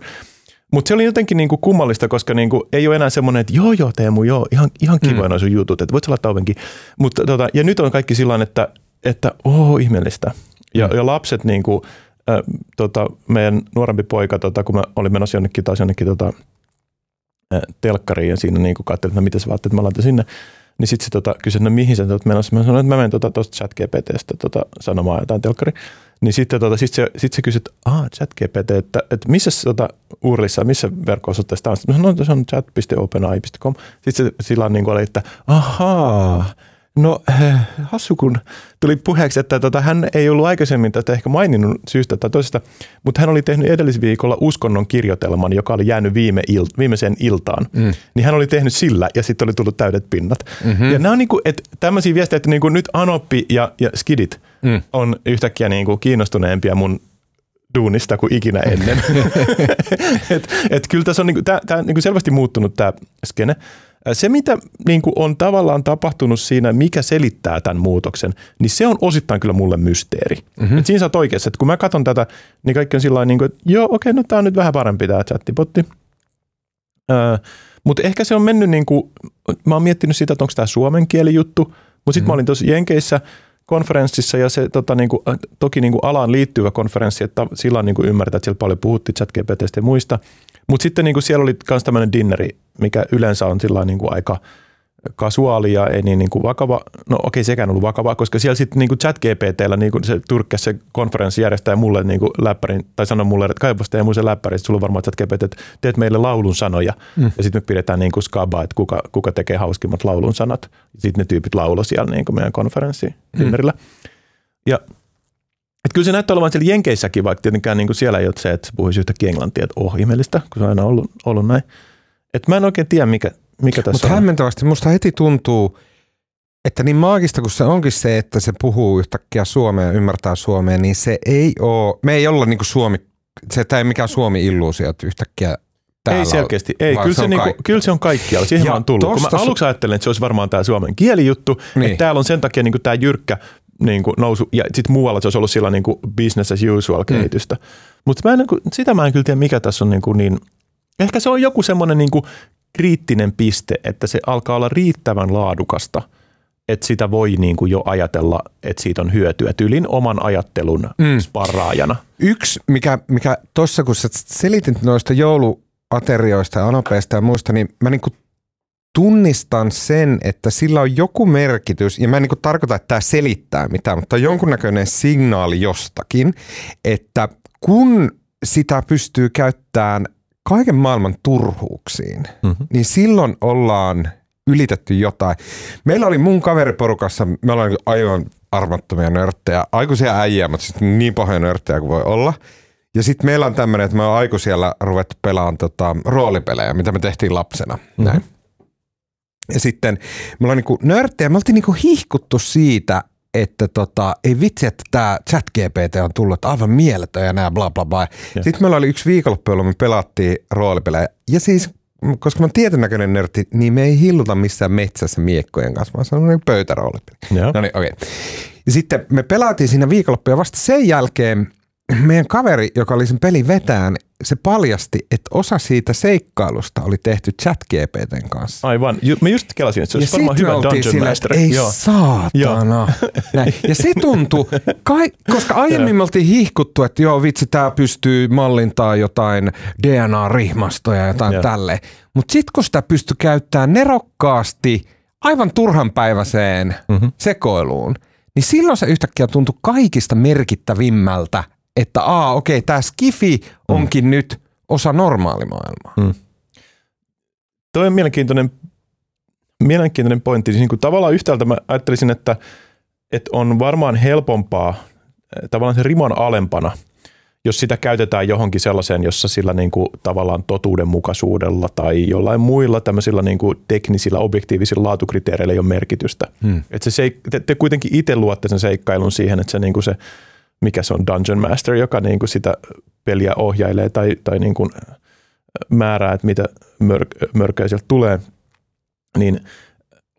Mutta se oli jotenkin niinku kummallista, koska niinku ei ole enää semmoinen, että joo joo Teemu, joo, ihan, ihan kiva mm. noin sun jutut, että voit sä laittaa ovenkin. Mutta tota, ja nyt on kaikki sillä että, että oh, ihmeellistä. Ja, mm. ja lapset, niinku, äh, tota, meidän nuorempi poika, tota, kun mä olin menossa jonnekin taas jonnekin tota, Äh, telkkariin ja siinä niin katselin, että no mitä sä vaatteet mä laitan sinne. Niin sitten se tota, kysyi, no mihin sä olet menossa. Mä sanoin, että mä menen tuosta tota, chat GPTstä tota, sanomaan jotain telkkari. Niin sitten tota, sit se, sit se kysyi, että aah, chat GPT, että, että missä tota, urlissa, missä verkko-osoitteessa on? Mä sanoin, että se on chat.openai.com. Sitten se sillä niin kuin oli, että ahaa, No äh, hassu, kun tuli puheeksi, että tota, hän ei ollut aikaisemmin tästä ehkä maininnut syystä tai toisesta, mutta hän oli tehnyt edellisviikolla uskonnon kirjoitelman, joka oli jäänyt viime il, viimeiseen iltaan. Mm. Niin hän oli tehnyt sillä ja sitten oli tullut täydet pinnat. Mm-hmm. Ja nämä on niinku, et, tämmöisiä viestejä, että niinku nyt Anoppi ja, ja Skidit mm. on yhtäkkiä niinku kiinnostuneempia mun duunista kuin ikinä ennen. et, et kyllä tässä on, niinku, tää, tää niinku selvästi muuttunut tämä skene. Se, mitä niin kuin on tavallaan tapahtunut siinä, mikä selittää tämän muutoksen, niin se on osittain kyllä mulle mysteeri. Mm-hmm. Et siinä sä oot oikeassa, että kun mä katson tätä, niin kaikki on sillä niin kuin, että joo, okei, no tämä on nyt vähän parempi tämä chattipotti. Öö, mutta ehkä se on mennyt, niin kuin, mä oon miettinyt sitä, että onko tämä suomen kieli juttu, mutta sitten mm-hmm. mä mhm. olin tuossa Jenkeissä – konferenssissa ja se tota, niin kuin, äh, toki niin kuin alaan liittyvä konferenssi, että sillä niin kuin ymmärtää, että siellä paljon puhuttiin chat gpt ja muista. Mutta sitten niin kuin siellä oli myös tämmöinen dinneri, mikä yleensä on sillä niin kuin aika – kasuaalia, ei niin, niin kuin vakava, no okei sekään ollut vakavaa, koska siellä sitten niin chat GPTllä niin kuin se Turkkiassa se konferenssi järjestää mulle niin kuin läppärin, tai sanoi mulle, että sitä ja muu se läppäri, että sulla on varmaan chat GPT, että teet meille laulun sanoja, mm. ja sitten me pidetään niin kuin skabaa, että kuka, kuka tekee hauskimmat laulun sanat, sitten ne tyypit laulo siellä niin kuin meidän konferenssi mm. Ja et kyllä se näyttää olevan siellä Jenkeissäkin, vaikka tietenkään niin kuin siellä ei ole se, että puhuisi yhtäkkiä englantia, että oh ihmeellistä, kun se on aina ollut, ollut näin. Et mä en oikein tiedä, mikä, mikä tässä Mutta hämmentävästi musta heti tuntuu, että niin maagista kuin se onkin se, että se puhuu yhtäkkiä suomea ja ymmärtää suomea, niin se ei ole, me ei olla niinku Suomi, se tämä ei mikään Suomi-illuusio, että yhtäkkiä täällä Ei selkeästi, ei. Kyllä se, se niinku, kyllä se on kaikkialla, siihen ja mä oon tullut. Kun mä aluksi ajattelin, että se olisi varmaan tämä suomen kielijuttu, niin. että täällä on sen takia niinku tämä jyrkkä niinku nousu, ja sitten muualla se olisi ollut sillä niinku business as usual mm. kehitystä. Mm. Mutta niinku, sitä mä en kyllä tiedä, mikä tässä on niinku niin ehkä se on joku semmoinen niinku kriittinen piste, että se alkaa olla riittävän laadukasta, että sitä voi niin kuin jo ajatella, että siitä on hyötyä Tylin oman ajattelun mm. sparraajana. Yksi, mikä, mikä tuossa kun sä selitit noista jouluaterioista ja anopeista ja muista, niin mä niin kuin tunnistan sen, että sillä on joku merkitys, ja mä en niin kuin tarkoita, että tämä selittää mitään, mutta on jonkunnäköinen signaali jostakin, että kun sitä pystyy käyttämään kaiken maailman turhuuksiin, mm-hmm. niin silloin ollaan ylitetty jotain. Meillä oli mun kaveriporukassa, me ollaan aivan armottomia nörttejä, aikuisia äijä, mutta siis niin pahoja nörttejä kuin voi olla. Ja sitten meillä on tämmöinen, että me on aikuisella ruvettu pelaamaan tota, roolipelejä, mitä me tehtiin lapsena. Mm-hmm. Näin. Ja sitten me ollaan niinku nörttejä, me oltiin niinku hihkuttu siitä, että tota, ei vitsi, että tämä chat GPT on tullut, että aivan mieletön ja nämä bla bla bla. Ja. Sitten meillä oli yksi viikonloppu, jolloin me pelattiin roolipelejä. Ja siis, koska mä oon tietynäköinen nörtti, niin me ei hilluta missään metsässä miekkojen kanssa, vaan se on pöytäroolipeli. No niin, okei. Okay. Ja sitten me pelattiin siinä viikonloppuja vasta sen jälkeen meidän kaveri, joka oli sen pelin vetään, se paljasti, että osa siitä seikkailusta oli tehty GPTn kanssa. Aivan. Ju, mä just kelasin, että se olisi varmaan hyvä Dungeon sillä, Master. Ei Joo. saatana. Joo. Ja se tuntui, kai, koska aiemmin me oltiin hihkuttu, että joo vitsi, tämä pystyy mallintaa jotain DNA-rihmastoja ja jotain joo. tälle. Mutta sitten kun sitä pystyi käyttämään nerokkaasti aivan turhanpäiväiseen mm-hmm. sekoiluun, niin silloin se yhtäkkiä tuntui kaikista merkittävimmältä että aa okei, okay, tämä skifi onkin mm. nyt osa normaalimaailmaa. Mm. Toi on mielenkiintoinen, mielenkiintoinen pointti. Siis niin kuin tavallaan yhtäältä mä ajattelisin, että, että on varmaan helpompaa eh, tavallaan se riman alempana – jos sitä käytetään johonkin sellaiseen, jossa sillä niin kuin tavallaan totuudenmukaisuudella tai jollain muilla tämmöisillä niin kuin teknisillä, objektiivisilla laatukriteereillä ei ole merkitystä. Hmm. Et se seik- te, te kuitenkin itse luotte sen seikkailun siihen, että se, niin kuin se mikä se on Dungeon Master, joka niin kuin sitä peliä ohjailee tai, tai niin kuin määrää, että mitä mörk, mörköä sieltä tulee, niin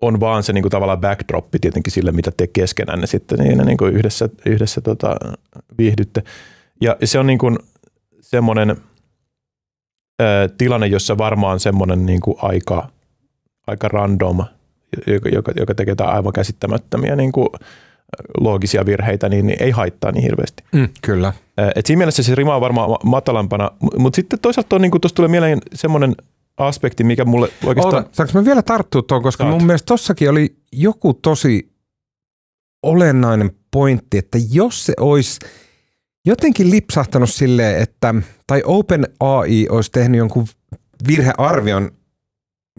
on vaan se niin kuin tavallaan backdroppi tietenkin sille, mitä te keskenänne sitten niin, niin kuin yhdessä, yhdessä tota, viihdytte. Ja se on niin kuin semmoinen ö, tilanne, jossa varmaan semmoinen niin kuin aika, aika random, joka, joka, joka tekee aivan käsittämättömiä niin kuin, loogisia virheitä, niin ei haittaa niin hirveästi. Mm, kyllä. Et siinä mielessä se rima on varmaan matalampana, mutta sitten toisaalta on, niin tuossa tulee mieleen semmoinen aspekti, mikä mulle oikeastaan... Oota, saanko mä vielä tarttua tuohon, koska Saat. mun mielestä tossakin oli joku tosi olennainen pointti, että jos se olisi jotenkin lipsahtanut silleen, että, tai Open AI olisi tehnyt jonkun virhearvion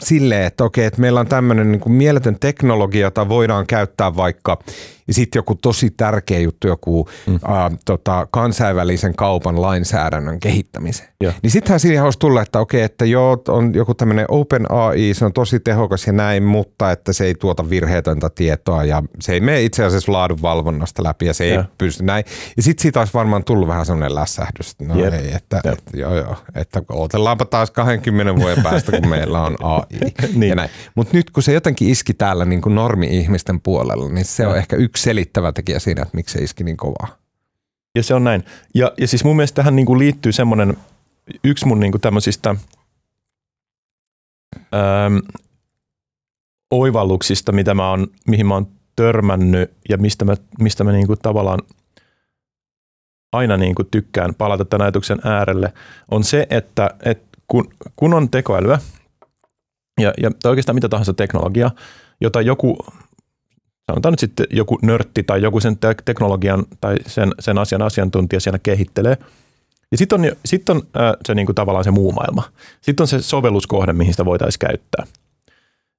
silleen, että okei, että meillä on tämmöinen niin mieletön teknologia, jota voidaan käyttää vaikka – ja sitten joku tosi tärkeä juttu, joku mm. ä, tota, kansainvälisen kaupan lainsäädännön kehittämiseen. Ja. Niin sittenhän siinä olisi tulla, että okei, okay, että joo, on joku tämmöinen open AI, se on tosi tehokas ja näin, mutta että se ei tuota virheetöntä tietoa ja se ei mene itse asiassa laadunvalvonnasta läpi ja se ja. ei pysty näin. Ja sitten siitä olisi varmaan tullut vähän semmoinen lässähdys, että no yep. ei, että, yep. että joo joo, että ootellaanpa taas 20 vuoden päästä, kun meillä on AI niin. ja näin. Mutta nyt kun se jotenkin iski täällä niin kuin normi-ihmisten puolella, niin se on ehkä yksi yksi selittävä tekijä siinä, että miksi se iski niin kovaa. Ja se on näin. Ja, ja siis mun mielestä tähän niin kuin liittyy semmoinen, yksi mun niin kuin tämmöisistä äm, oivalluksista, mitä mä on, mihin mä oon törmännyt ja mistä mä, mistä mä niin kuin tavallaan aina niin kuin tykkään palata tämän ajatuksen äärelle, on se, että, että kun, kun on tekoälyä ja, ja oikeastaan mitä tahansa teknologiaa, jota joku sanotaan nyt sitten joku nörtti tai joku sen te- teknologian tai sen, sen asian asiantuntija siellä kehittelee. Ja sitten on, sit on äh, se niin kuin tavallaan se muu maailma. Sitten on se sovelluskohde, mihin sitä voitaisiin käyttää.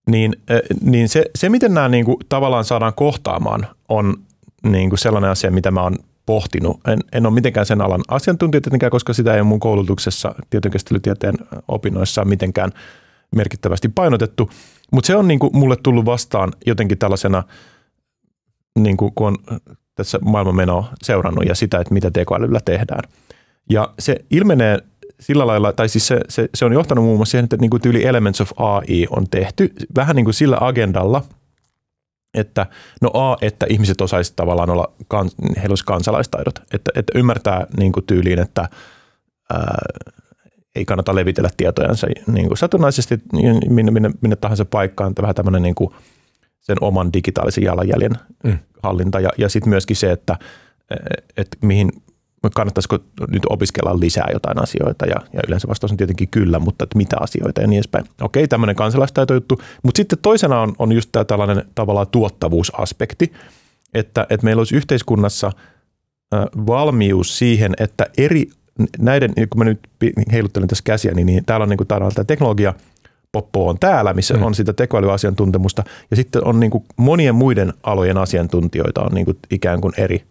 Niin, äh, niin se, se, miten nämä niin kuin, tavallaan saadaan kohtaamaan, on niin kuin sellainen asia, mitä mä oon pohtinut. En, en ole mitenkään sen alan asiantuntija tietenkään, koska sitä ei ole mun koulutuksessa tietokäsittelytieteen opinnoissa mitenkään merkittävästi painotettu. Mutta se on niin kuin mulle tullut vastaan jotenkin tällaisena – niin kuin, kun on tässä maailmanmenoa seurannut ja sitä, että mitä tekoälyllä tehdään. Ja se ilmenee sillä lailla, tai siis se, se, se on johtanut muun muassa siihen, että niin kuin tyyli Elements of AI on tehty vähän niin kuin sillä agendalla, että no A, että ihmiset osaisivat tavallaan olla, kans, heillä olisi kansalaistaidot, että, että ymmärtää niin kuin tyyliin, että ää, ei kannata levitellä tietojansa niin kuin satunnaisesti minne, minne, minne tahansa paikkaan, että vähän tämmöinen niin kuin – sen oman digitaalisen jalanjäljen mm. hallinta ja, ja sitten myöskin se, että et mihin kannattaisiko nyt opiskella lisää jotain asioita ja, ja yleensä vastaus on tietenkin kyllä, mutta että mitä asioita ja niin edespäin. Okei, tämmöinen kansalaistaito-juttu, mutta sitten toisena on, on just tämä tällainen tavallaan tuottavuusaspekti, että, että meillä olisi yhteiskunnassa valmius siihen, että eri näiden, kun mä nyt heiluttelen tässä käsiä, niin, niin täällä on niin kuin, täällä on tämä teknologia – Poppo on täällä, missä mm. on sitä tekoälyasiantuntemusta. Ja sitten on niin kuin monien muiden alojen asiantuntijoita on niin kuin ikään kuin eri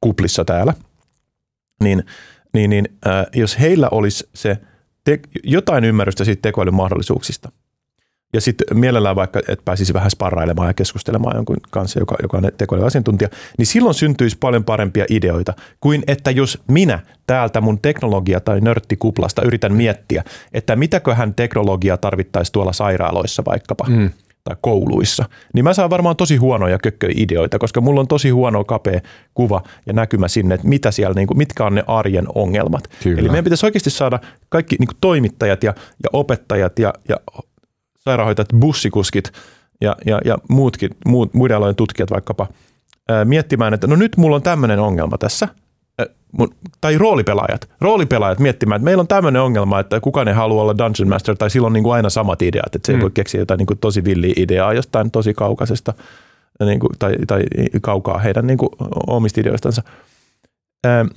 kuplissa täällä. Niin, niin, niin äh, jos heillä olisi se te, jotain ymmärrystä siitä tekoälyn mahdollisuuksista – ja sitten mielellään vaikka, että pääsisi vähän sparrailemaan ja keskustelemaan jonkun kanssa, joka, joka on tekoälyasiantuntija, niin silloin syntyisi paljon parempia ideoita kuin että jos minä täältä mun teknologia- tai nörttikuplasta yritän miettiä, että mitäköhän teknologiaa tarvittaisi tuolla sairaaloissa vaikkapa. Mm tai kouluissa, niin mä saan varmaan tosi huonoja kökköjä ideoita, koska mulla on tosi huono kapea kuva ja näkymä sinne, että mitä siellä, niin kuin, mitkä on ne arjen ongelmat. Kyllä. Eli meidän pitäisi oikeasti saada kaikki niin kuin toimittajat ja, ja opettajat ja, ja sairaanhoitajat, bussikuskit ja, ja, ja muutkin, muut, muiden alojen tutkijat vaikkapa miettimään, että no nyt mulla on tämmöinen ongelma tässä, tai roolipelaajat, roolipelaajat miettimään, että meillä on tämmöinen ongelma, että kukaan ei halua olla Dungeon Master, tai silloin niin kuin aina samat ideat, että se mm. voi keksiä jotain niin kuin tosi villiä ideaa jostain tosi kaukaisesta niin kuin, tai, tai kaukaa heidän niin kuin, omista ideoistansa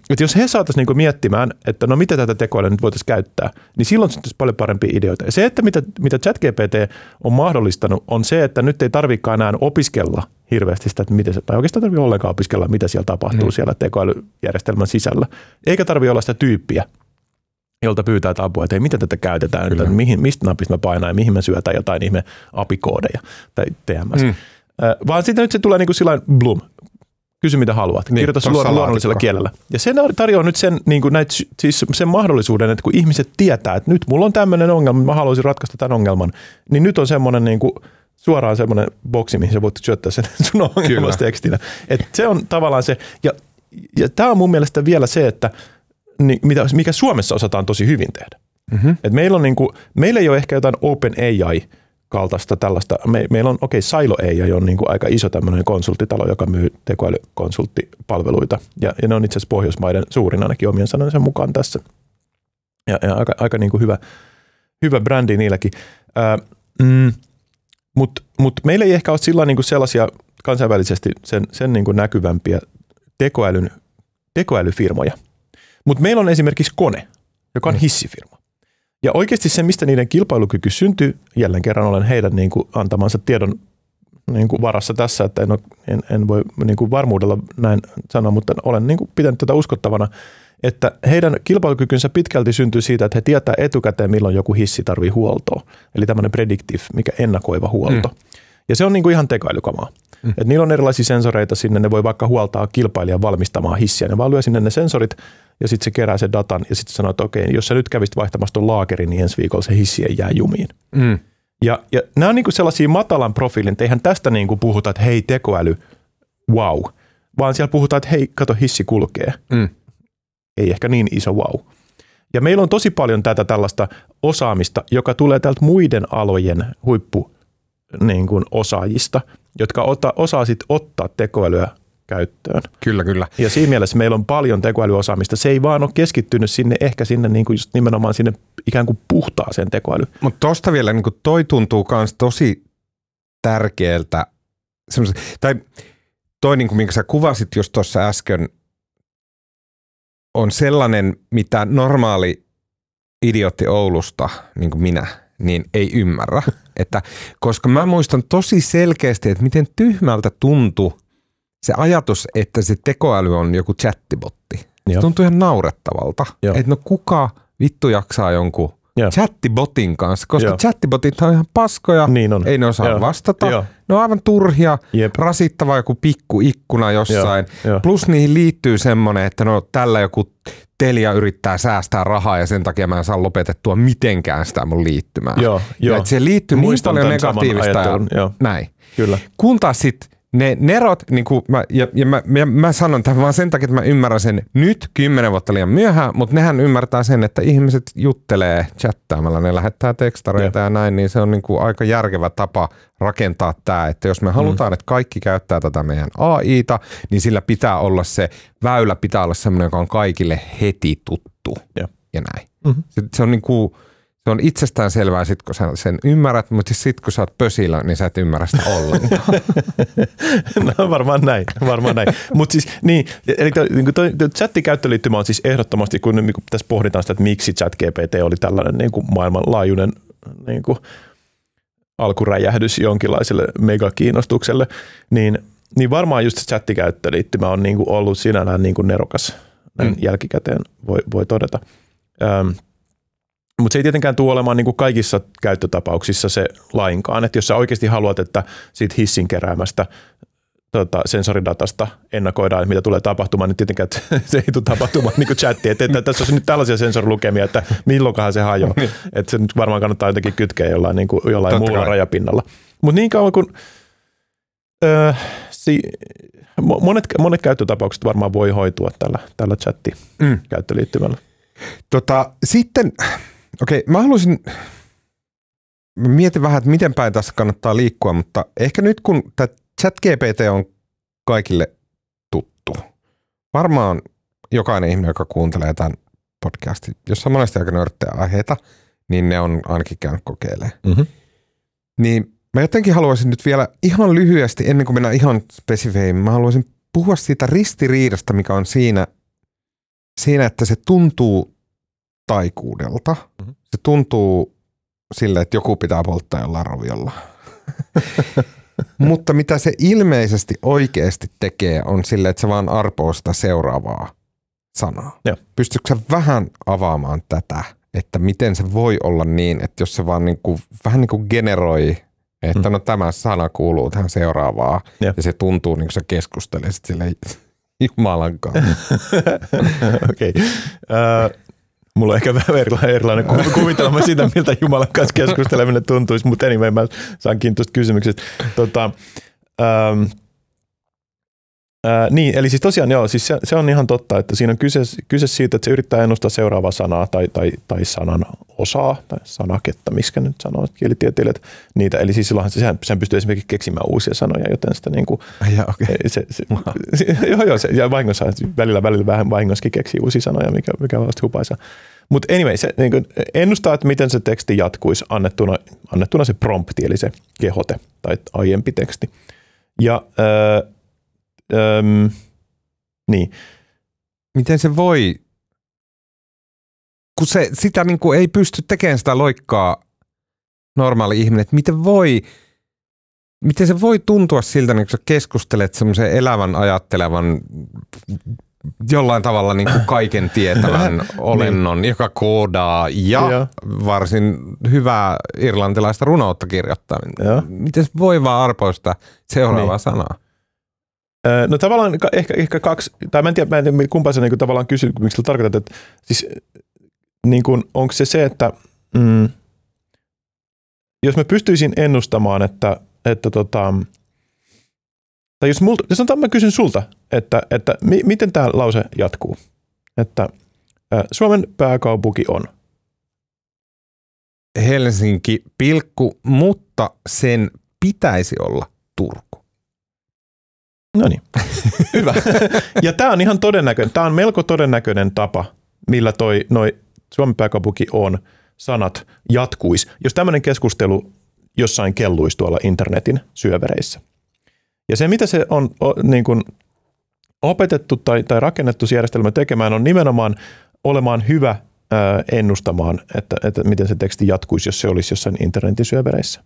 että jos he saataisiin niinku miettimään, että no mitä tätä tekoälyä nyt voitaisiin käyttää, niin silloin syntyisi paljon parempia ideoita. Ja se, että mitä, mitä ChatGPT on mahdollistanut, on se, että nyt ei tarvitsekaan enää opiskella hirveästi sitä, että mitä se, tai oikeastaan tarvitse ollenkaan opiskella, mitä siellä tapahtuu mm. siellä tekoälyjärjestelmän sisällä. Eikä tarvitse olla sitä tyyppiä, jolta pyytää apua, että ei, mitä tätä käytetään, että mihin, mistä napista mä painan ja mihin mä syötään jotain ihme apikoodeja tai TMS. Mm. Vaan sitten nyt se tulee niin kuin sillain blum, Kysy mitä haluat, niin, kirjoita luon, luonnollisella kielellä. Ja se tarjoaa nyt sen, niin kuin näitä, siis sen mahdollisuuden, että kun ihmiset tietää, että nyt mulla on tämmöinen ongelma, mä haluaisin ratkaista tämän ongelman, niin nyt on semmoinen niin kuin, suoraan semmoinen boksi, mihin sä voit syöttää sen sun ongelmasta tekstinä. Et se on tavallaan se, ja, ja tämä on mun mielestä vielä se, että niin, mitä, mikä Suomessa osataan tosi hyvin tehdä. Mm-hmm. Et meillä, on niin kuin, meillä ei ole ehkä jotain open AI, kaltaista tällaista. Me, meillä on, okei, okay, Sailo ja on niin kuin aika iso tämmöinen konsulttitalo, joka myy tekoälykonsulttipalveluita. Ja, ja ne on itse asiassa Pohjoismaiden suurin ainakin omien sanansa mukaan tässä. Ja, ja aika, aika niin kuin hyvä, hyvä brändi niilläkin. Mm, Mutta mut meillä ei ehkä ole sillä niin kuin sellaisia kansainvälisesti sen, sen niin kuin näkyvämpiä tekoälyn, tekoälyfirmoja. Mutta meillä on esimerkiksi kone, joka on mm. hissifirma. Ja oikeasti se, mistä niiden kilpailukyky syntyy, jälleen kerran olen heidän niin kuin antamansa tiedon niin kuin varassa tässä, että en, ole, en, en voi niin kuin varmuudella näin sanoa, mutta olen niin kuin pitänyt tätä uskottavana, että heidän kilpailukykynsä pitkälti syntyy siitä, että he tietää etukäteen, milloin joku hissi tarvitsee huoltoa. Eli tämmöinen predictive, mikä ennakoiva huolto. Mm. Ja se on niinku ihan tekoälykamaa. Mm. Et niillä on erilaisia sensoreita sinne, ne voi vaikka huoltaa kilpailijan valmistamaan hissiä. Ne vaan lyö sinne ne sensorit ja sitten se kerää sen datan ja sitten sanoo, että okei, niin jos sä nyt kävisit vaihtamassa tuon laakerin, niin ensi viikolla se hissi ei jää jumiin. Mm. Ja, ja nämä on niinku sellaisia matalan profiilin, eihän tästä niin kuin puhuta, että hei tekoäly, wow, vaan siellä puhutaan, että hei, kato hissi kulkee. Mm. Ei ehkä niin iso wow. Ja meillä on tosi paljon tätä tällaista osaamista, joka tulee täältä muiden alojen huippu niin kuin osaajista, jotka ota, osaa sit ottaa tekoälyä käyttöön. Kyllä, kyllä. Ja siinä mielessä meillä on paljon tekoälyosaamista. Se ei vaan ole keskittynyt sinne, ehkä sinne niin kuin just nimenomaan sinne ikään kuin puhtaaseen tekoäly. Mutta tuosta vielä niin kuin toi tuntuu myös tosi tärkeältä. Semmos, tai toi, niin kuin minkä sä kuvasit just tuossa äsken, on sellainen, mitä normaali idiotti Oulusta, niin kuin minä – niin ei ymmärrä. Että, koska mä muistan tosi selkeästi, että miten tyhmältä tuntui se ajatus, että se tekoäly on joku chattibotti. Se tuntui ihan naurettavalta. Että no kuka vittu jaksaa jonkun Joo. chattibotin kanssa, koska Joo. chattibotit on ihan paskoja, niin on. ei ne osaa Joo. vastata. Joo. Ne on aivan turhia, Jep. rasittava joku pikku ikkuna jossain. Joo. Joo. Plus niihin liittyy semmoinen, että no tällä joku Telia yrittää säästää rahaa ja sen takia mä en saa lopetettua mitenkään sitä mun liittymää. Joo, joo. Ja se liittyy niin paljon negatiivista ja joo. näin. Kyllä. Kun taas sitten ne nerot, niin kuin mä, ja, ja mä, mä, mä sanon tämän vaan sen takia, että mä ymmärrän sen nyt, kymmenen vuotta liian myöhään, mutta nehän ymmärtää sen, että ihmiset juttelee chattaamalla, ne lähettää tekstareita ja, ja näin, niin se on niin kuin aika järkevä tapa rakentaa tämä, että jos me mm. halutaan, mm. että kaikki käyttää tätä meidän AIta, niin sillä pitää olla se väylä, pitää olla semmoinen, joka on kaikille heti tuttu ja, ja näin. Mm-hmm. Se, se on niin kuin, se on itsestään selvää, sit kun sä sen ymmärrät, mutta siis sitten kun sä oot pösillä, niin sä et ymmärrä sitä ollenkaan. no varmaan näin, varmaan näin. Mutta siis niin, eli toi, niin toi, toi chattikäyttöliittymä on siis ehdottomasti, kun, niin kun tässä pohditaan sitä, että miksi ChatGPT oli tällainen niin kuin maailmanlaajuinen niin kuin alkuräjähdys jonkinlaiselle megakiinnostukselle, niin, niin varmaan just se chattikäyttöliittymä on niin kuin ollut sinällään niin kuin nerokas, näin mm. jälkikäteen voi, voi todeta. Öm, mutta se ei tietenkään tule olemaan niin kuin kaikissa käyttötapauksissa se lainkaan. Että jos sä oikeasti haluat, että siitä hissin keräämästä tota, sensoridatasta ennakoidaan, mitä tulee tapahtumaan, niin tietenkään se ei tule tapahtumaan niin kuin chatti. Että, että tässä on nyt tällaisia sensorilukemia, että milloinkahan se hajoaa. Niin. Että se nyt varmaan kannattaa jotenkin kytkeä jollain, niin kuin, jollain muulla kai. rajapinnalla. Mutta niin kauan kuin öö, si, monet, monet käyttötapaukset varmaan voi hoitua tällä, tällä chatti-käyttöliittymällä. Mm. Tota, sitten Okei, okay, mä haluaisin, mä mietin vähän, että miten päin tässä kannattaa liikkua, mutta ehkä nyt kun tämä chat GPT on kaikille tuttu, varmaan jokainen ihminen, joka kuuntelee tämän podcastin, jossa on monesti aika nörttejä aiheita, niin ne on ainakin käynyt kokeilemaan. Mm-hmm. Niin mä jotenkin haluaisin nyt vielä ihan lyhyesti, ennen kuin mennään ihan spesifeihin, mä haluaisin puhua siitä ristiriidasta, mikä on siinä, siinä että se tuntuu taikuudelta. Mm-hmm. Se tuntuu sille, että joku pitää polttaa jollain roviolla. Mutta mitä se ilmeisesti oikeasti tekee, on sille, että se vaan arpoo sitä seuraavaa sanaa. Joo. Pystytkö sä vähän avaamaan tätä, että miten se voi olla niin, että jos se vaan niin kuin, vähän niin kuin generoi, että mm. no tämä sana kuuluu tähän seuraavaa, ja, ja se tuntuu niin kuin sä keskustelisit sille Jumalan kanssa. Okei. okay. uh, mulla on ehkä vähän erilainen, erilainen kuvitelma siitä, miltä Jumalan kanssa keskusteleminen tuntuisi, mutta anyway, mä saan kiinnostusta kysymyksestä. Tota, ähm, Ää, niin, eli siis tosiaan joo, siis se, se on ihan totta, että siinä on kyse, kyse siitä, että se yrittää ennustaa seuraavaa sanaa tai, tai, tai sanan osaa tai sanaketta, miskä nyt sanoo kielitieteilijät niitä. Eli siis silloinhan se, sehän, sehän pystyy esimerkiksi keksimään uusia sanoja, joten sitä niin kuin, ja, okay. se, se, se, joo, joo, se, ja vahingossa, välillä, välillä vähän vahingossakin keksii uusia sanoja, mikä, mikä on hupaisa. Mutta anyway, se niin kuin ennustaa, että miten se teksti jatkuisi annettuna, annettuna se prompti, eli se kehote tai aiempi teksti. Ja öö, Öm, niin. Miten se voi, kun se, sitä niin kuin ei pysty tekemään sitä loikkaa normaali ihminen, että miten voi, miten se voi tuntua siltä, niin kun sä keskustelet semmoisen elävän, ajattelevan, jollain tavalla niin kuin kaiken tietävän niin. olennon, niin. joka koodaa ja, ja varsin hyvää irlantilaista runoutta kirjoittaa. Ja. Miten voi vaan arpoista seuraavaa niin. sanaa? Öö, no tavallaan ehkä, ehkä kaksi, tai mä en tiedä, mä en tiedä kumpa sä niinku tavallaan kysyt, miksi tarkoitat, että siis niin kuin, onko se se, että mm, jos mä pystyisin ennustamaan, että, että tota, tai jos, multa, jos sanotaan, mä kysyn sulta, että, että mi, miten tämä lause jatkuu, että ä, Suomen pääkaupunki on. Helsinki, pilkku, mutta sen pitäisi olla Turku. No niin, hyvä. ja tämä on ihan todennäköinen, tämä on melko todennäköinen tapa, millä toi, noi Suomen pääkaupunki on sanat jatkuis. jos tämmöinen keskustelu jossain kelluisi tuolla internetin syövereissä. Ja se, mitä se on o, niin kuin opetettu tai, tai rakennettu järjestelmä tekemään, on nimenomaan olemaan hyvä ö, ennustamaan, että, että miten se teksti jatkuisi, jos se olisi jossain internetin syövereissä.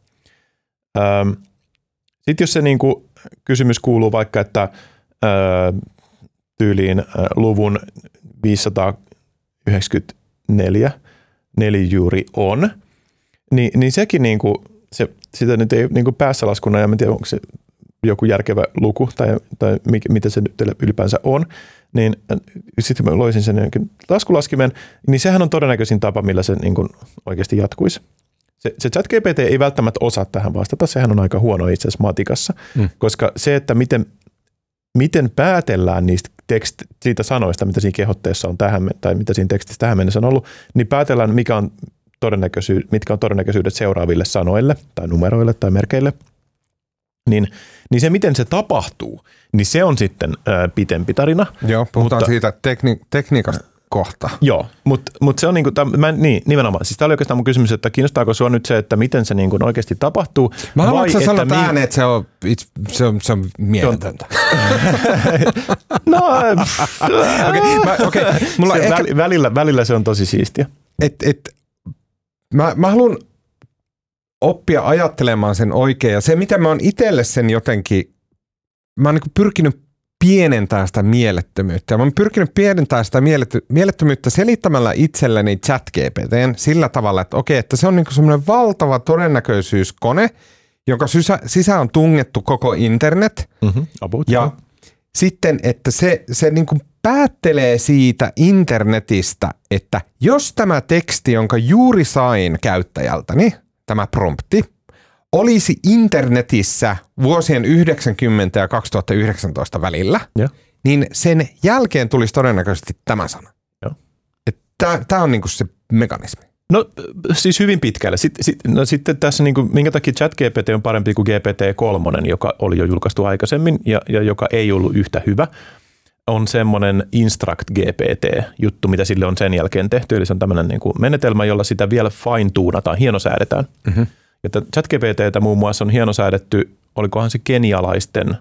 Sitten jos se niin kuin kysymys kuuluu vaikka, että ö, tyyliin ö, luvun 594 nelijuuri on, niin, niin sekin niin kuin, se, sitä nyt ei niin kuin laskuna, ja en tiedä onko se joku järkevä luku tai, tai mikä, mitä se nyt ylipäänsä on, niin sitten mä loisin sen laskulaskimen, niin sehän on todennäköisin tapa, millä se niin oikeasti jatkuisi se, se GPT ei välttämättä osaa tähän vastata, sehän on aika huono itse asiassa matikassa, mm. koska se, että miten, miten päätellään niistä tekst, siitä sanoista, mitä siinä kehotteessa on tähän, tai mitä siinä tekstissä tähän mennessä on ollut, niin päätellään, mikä on todennäköisy, mitkä on todennäköisyydet seuraaville sanoille, tai numeroille, tai merkeille, niin, niin se, miten se tapahtuu, niin se on sitten ää, pitempi tarina. Joo, puhutaan mutta, siitä tekni, tekniikasta kohta. Joo, mutta mut se on niinku, täm, mä, niin, nimenomaan. Siis tämä oli oikeastaan mun kysymys, että kiinnostaako sinua nyt se, että miten se niinku oikeasti tapahtuu? Mä haluan, että sä mi- niin- ääneen, että se on, it's, se on, se on mieletöntä. no, äh, okay, mä, okay. Mulla se, ehkä... välillä, välillä se on tosi siistiä. Et, et, mä, mä haluan oppia ajattelemaan sen oikein. Ja se, mitä mä oon itselle sen jotenkin, mä oon niinku pyrkinyt pienentää sitä mielettömyyttä. Ja mä oon pyrkinyt pienentämään sitä mielettömyyttä selittämällä itselleni chat GPT sillä tavalla, että okei, että se on niinku semmoinen valtava todennäköisyyskone, jonka sisä, sisään on tungettu koko internet. Mm-hmm. About ja sitten, että se, se niinku päättelee siitä internetistä, että jos tämä teksti, jonka juuri sain käyttäjältäni, tämä prompti, olisi internetissä vuosien 90 ja 2019 välillä, ja. niin sen jälkeen tulisi todennäköisesti tämä sana. Tämä on niinku se mekanismi. No siis hyvin pitkälle. Sitten, sit, no, sitten tässä, niinku minkä takia ChatGPT on parempi kuin GPT-3, joka oli jo julkaistu aikaisemmin ja, ja joka ei ollut yhtä hyvä, on semmoinen Instruct GPT-juttu, mitä sille on sen jälkeen tehty. Eli se on tämmöinen niinku menetelmä, jolla sitä vielä fine-tuunataan, hienosäädetään. Mm-hmm. Ja ChatGPTtä muun muassa on hieno säädetty, olikohan se kenialaisten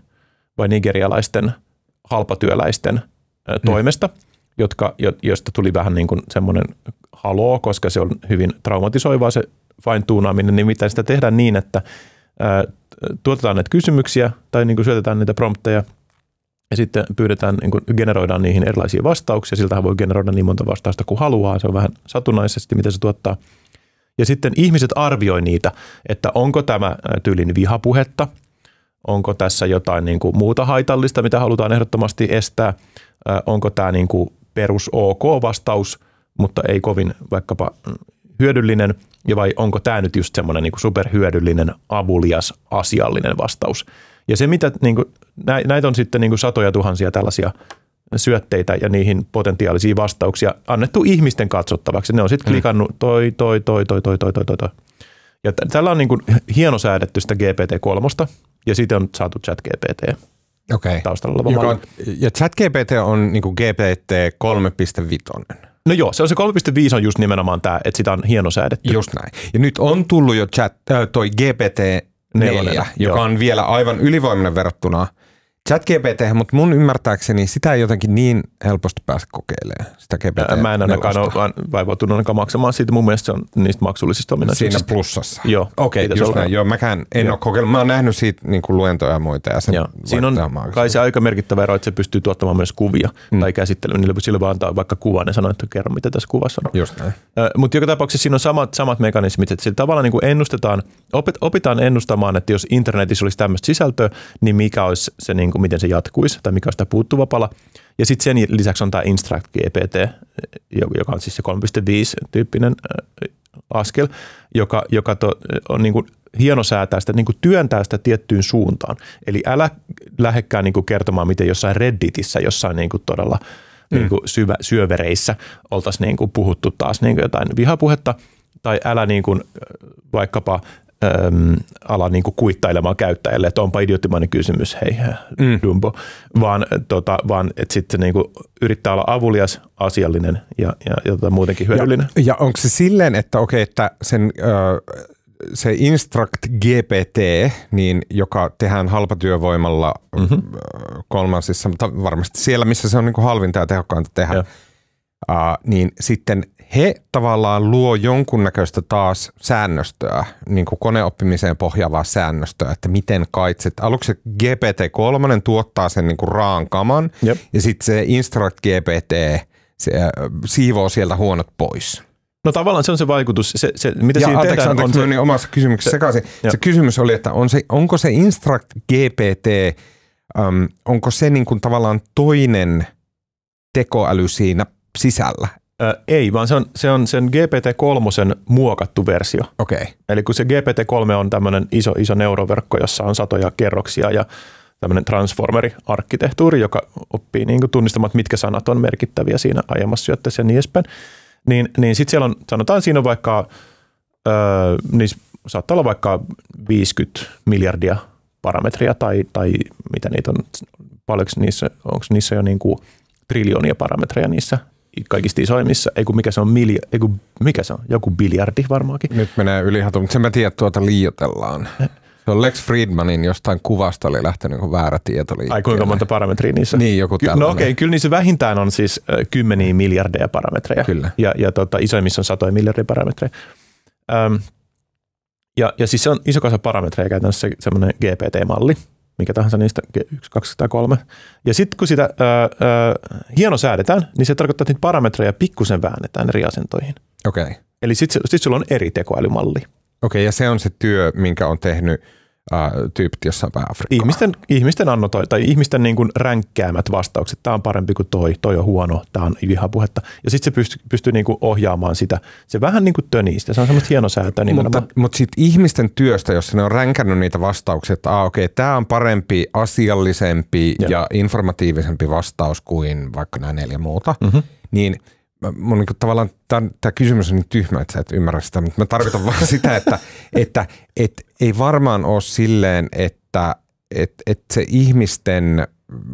vai nigerialaisten halpatyöläisten niin. toimesta, mm. jotka, josta tuli vähän niin kuin semmoinen haloo, koska se on hyvin traumatisoivaa se fine-tuunaaminen, niin mitä sitä tehdään niin, että ää, tuotetaan näitä kysymyksiä tai niin kuin syötetään niitä prompteja ja sitten pyydetään, niin kuin generoidaan niihin erilaisia vastauksia. Siltähän voi generoida niin monta vastausta kuin haluaa. Se on vähän satunnaisesti, mitä se tuottaa – ja sitten ihmiset arvioi niitä, että onko tämä tyylin vihapuhetta, onko tässä jotain niin kuin muuta haitallista, mitä halutaan ehdottomasti estää, onko tämä niin kuin perus ok vastaus, mutta ei kovin vaikkapa mm, hyödyllinen, ja vai onko tämä nyt just semmoinen niin superhyödyllinen, avulias, asiallinen vastaus. Ja se, mitä niin kuin, näitä on sitten niin kuin satoja tuhansia tällaisia syötteitä ja niihin potentiaalisia vastauksia annettu ihmisten katsottavaksi. Ne on sitten mm. klikannut toi, toi, toi, toi, toi, toi, toi, toi. Ja t- tällä on niin kuin hieno säädetty sitä GPT-3 ja siitä on saatu chat GPT okay. taustalla oleva on, Ja chat GPT on niin kuin GPT 3.5. No joo, se on se 3.5 on just nimenomaan tämä, että sitä on hieno säädetty. Just näin. Ja nyt on tullut jo chat, äh, toi GPT 4, joka joo. on vielä aivan ylivoimainen verrattuna – ChatGPT, mutta mun ymmärtääkseni sitä ei jotenkin niin helposti pääse kokeilemaan, sitä GPT. Mä en ainakaan ole vaivautunut ainakaan maksamaan siitä. Mun mielestä se on niistä maksullisista ominaisuuksista. Siinä plussassa. Joo. Okei, okay, just näin. Joo, mäkään en Joo. ole kokeillut. Mä oon nähnyt siitä niin kuin luentoja ja muita. Ja sen Joo. Siinä on kai se aika merkittävä ero, että se pystyy tuottamaan myös kuvia mm. tai käsittelyyn. niille sille vaan antaa vaikka kuvan ja sanoa, että kerro mitä tässä kuvassa on. Just näin. Äh, mutta joka tapauksessa siinä on samat, samat mekanismit, että sillä tavalla niin kuin ennustetaan, opit, opitaan ennustamaan, että jos internetissä olisi tämmöistä sisältöä, niin mikä olisi se niin kuin niinku miten se jatkuisi tai mikä on sitä puuttuva pala. Ja sitten sen lisäksi on tämä Instruct GPT, e joka on siis se 3.5-tyyppinen äh, askel, joka, joka to, on niin kuin hieno säätää sitä, niin kuin työntää sitä tiettyyn suuntaan. Eli älä lähdekään niin kertomaan, miten jossain Redditissä, jossain niin kuin todella mm. niin kuin syvä, syövereissä oltaisiin niin kuin puhuttu taas niin kuin jotain vihapuhetta, tai älä niin kuin äh, vaikkapa äm, ala niin kuin kuittailemaan käyttäjälle, että onpa idioottimainen kysymys, hei mm. Dumbo, vaan, äh, tota, vaan että sitten niin yrittää olla avulias, asiallinen ja, ja, ja tota, muutenkin hyödyllinen. Ja, ja onko se silleen, että okei, okay, että sen... Öö, se Instruct GPT, niin, joka tehdään halpatyövoimalla mm-hmm. kolmansissa, varmasti siellä, missä se on niin kuin halvinta ja tehokkainta tehdä, ja. Uh, niin sitten he tavallaan luo jonkunnäköistä taas säännöstöä, niin kuin koneoppimiseen pohjaavaa säännöstöä, että miten kaitset. Aluksi GPT-3 tuottaa sen niin kuin raankaman Jep. ja sitten se Instruct GPT se, äh, siivoo sieltä huonot pois. No tavallaan se on se vaikutus. Se, se, mitä ja siinä anteeksi, tehdään, anteeksi, on se, omassa kysymyksessä se, sekaisin. Jo. Se kysymys oli, että on se, onko se Instruct GPT, um, onko se niin kuin tavallaan toinen tekoäly siinä sisällä? Ö, ei, vaan se on, se on sen GPT-3 muokattu versio. Okei. Okay. Eli kun se GPT-3 on tämmöinen iso, iso neuroverkko, jossa on satoja kerroksia ja tämmöinen transformeri-arkkitehtuuri, joka oppii niin kuin tunnistamaan, mitkä sanat on merkittäviä siinä aiemmassa syötteessä ja niin edespäin, niin, niin sitten siellä on, sanotaan siinä on vaikka, ö, niin saattaa olla vaikka 50 miljardia parametria tai, tai mitä niitä on, paljonko niissä, onko niissä jo niin kuin triljoonia parametreja niissä kaikista isoimmissa, ei kun mikä se on, miljo, ei kun mikä se on, joku biljardi varmaankin. Nyt menee yli hatu, mutta se mä tiedän, tuota liiotellaan. Se on Lex Friedmanin jostain kuvasta oli lähtenyt joku väärä tieto liikkeelle. Ai kuinka monta parametriä niissä? Niin, joku Ky- No okei, okay, kyllä niissä vähintään on siis kymmeniä miljardeja parametreja. Kyllä. Ja, ja tota, isoimmissa on satoja miljardia parametreja. Öm, ja, ja siis se on iso kasa parametreja käytännössä semmoinen GPT-malli, mikä tahansa niistä, yksi kaksi tai kolme. Ja sitten kun sitä ää, ää, hieno säädetään, niin se tarkoittaa, että niitä parametreja pikkusen väännetään eri asentoihin. Okei. Okay. Eli sitten sit sulla on eri tekoälymalli. Okei, okay, ja se on se työ, minkä on tehnyt – ää, tyypit jossain Afrikassa. Ihmisten, ihmisten, annotoi, tai ihmisten niin kuin ränkkäämät vastaukset, tämä on parempi kuin toi, toi on huono, tämä on vihapuhetta. Ja sitten se pystyy, pystyy niin kuin ohjaamaan sitä. Se vähän niin kuin tönii sitä, se on semmoista hienosäätöä. Niin mutta mutta sitten ihmisten työstä, jos ne on ränkännyt niitä vastauksia, että ah, okei, okay, tämä on parempi, asiallisempi ja. ja informatiivisempi vastaus kuin vaikka nämä neljä muuta, mm-hmm. niin – mun niin tavallaan tämä kysymys on niin tyhmä, että sä et ymmärrä sitä, mutta mä tarkoitan vaan sitä, että, että et, ei varmaan ole silleen, että et, et se ihmisten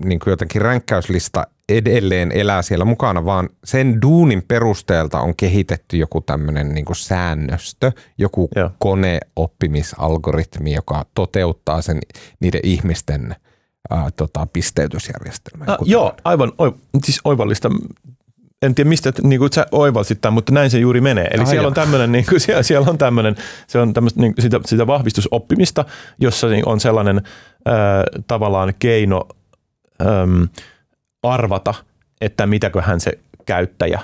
niin kuin jotenkin ränkkäyslista edelleen elää siellä mukana, vaan sen duunin perusteelta on kehitetty joku tämmöinen niin säännöstö, joku Joo. koneoppimisalgoritmi, joka toteuttaa sen niiden ihmisten tota, pisteytysjärjestelmä. joo, aivan, oiv- siis oivallista en tiedä mistä niin kuin, sä oivalsit tämän, mutta näin se juuri menee. Eli Ai siellä, on tämmönen, niin kuin, siellä, siellä on tämmöinen, se on tämmöstä, niin, sitä, sitä vahvistusoppimista, jossa niin on sellainen äh, tavallaan keino ähm, arvata, että mitäköhän se käyttäjä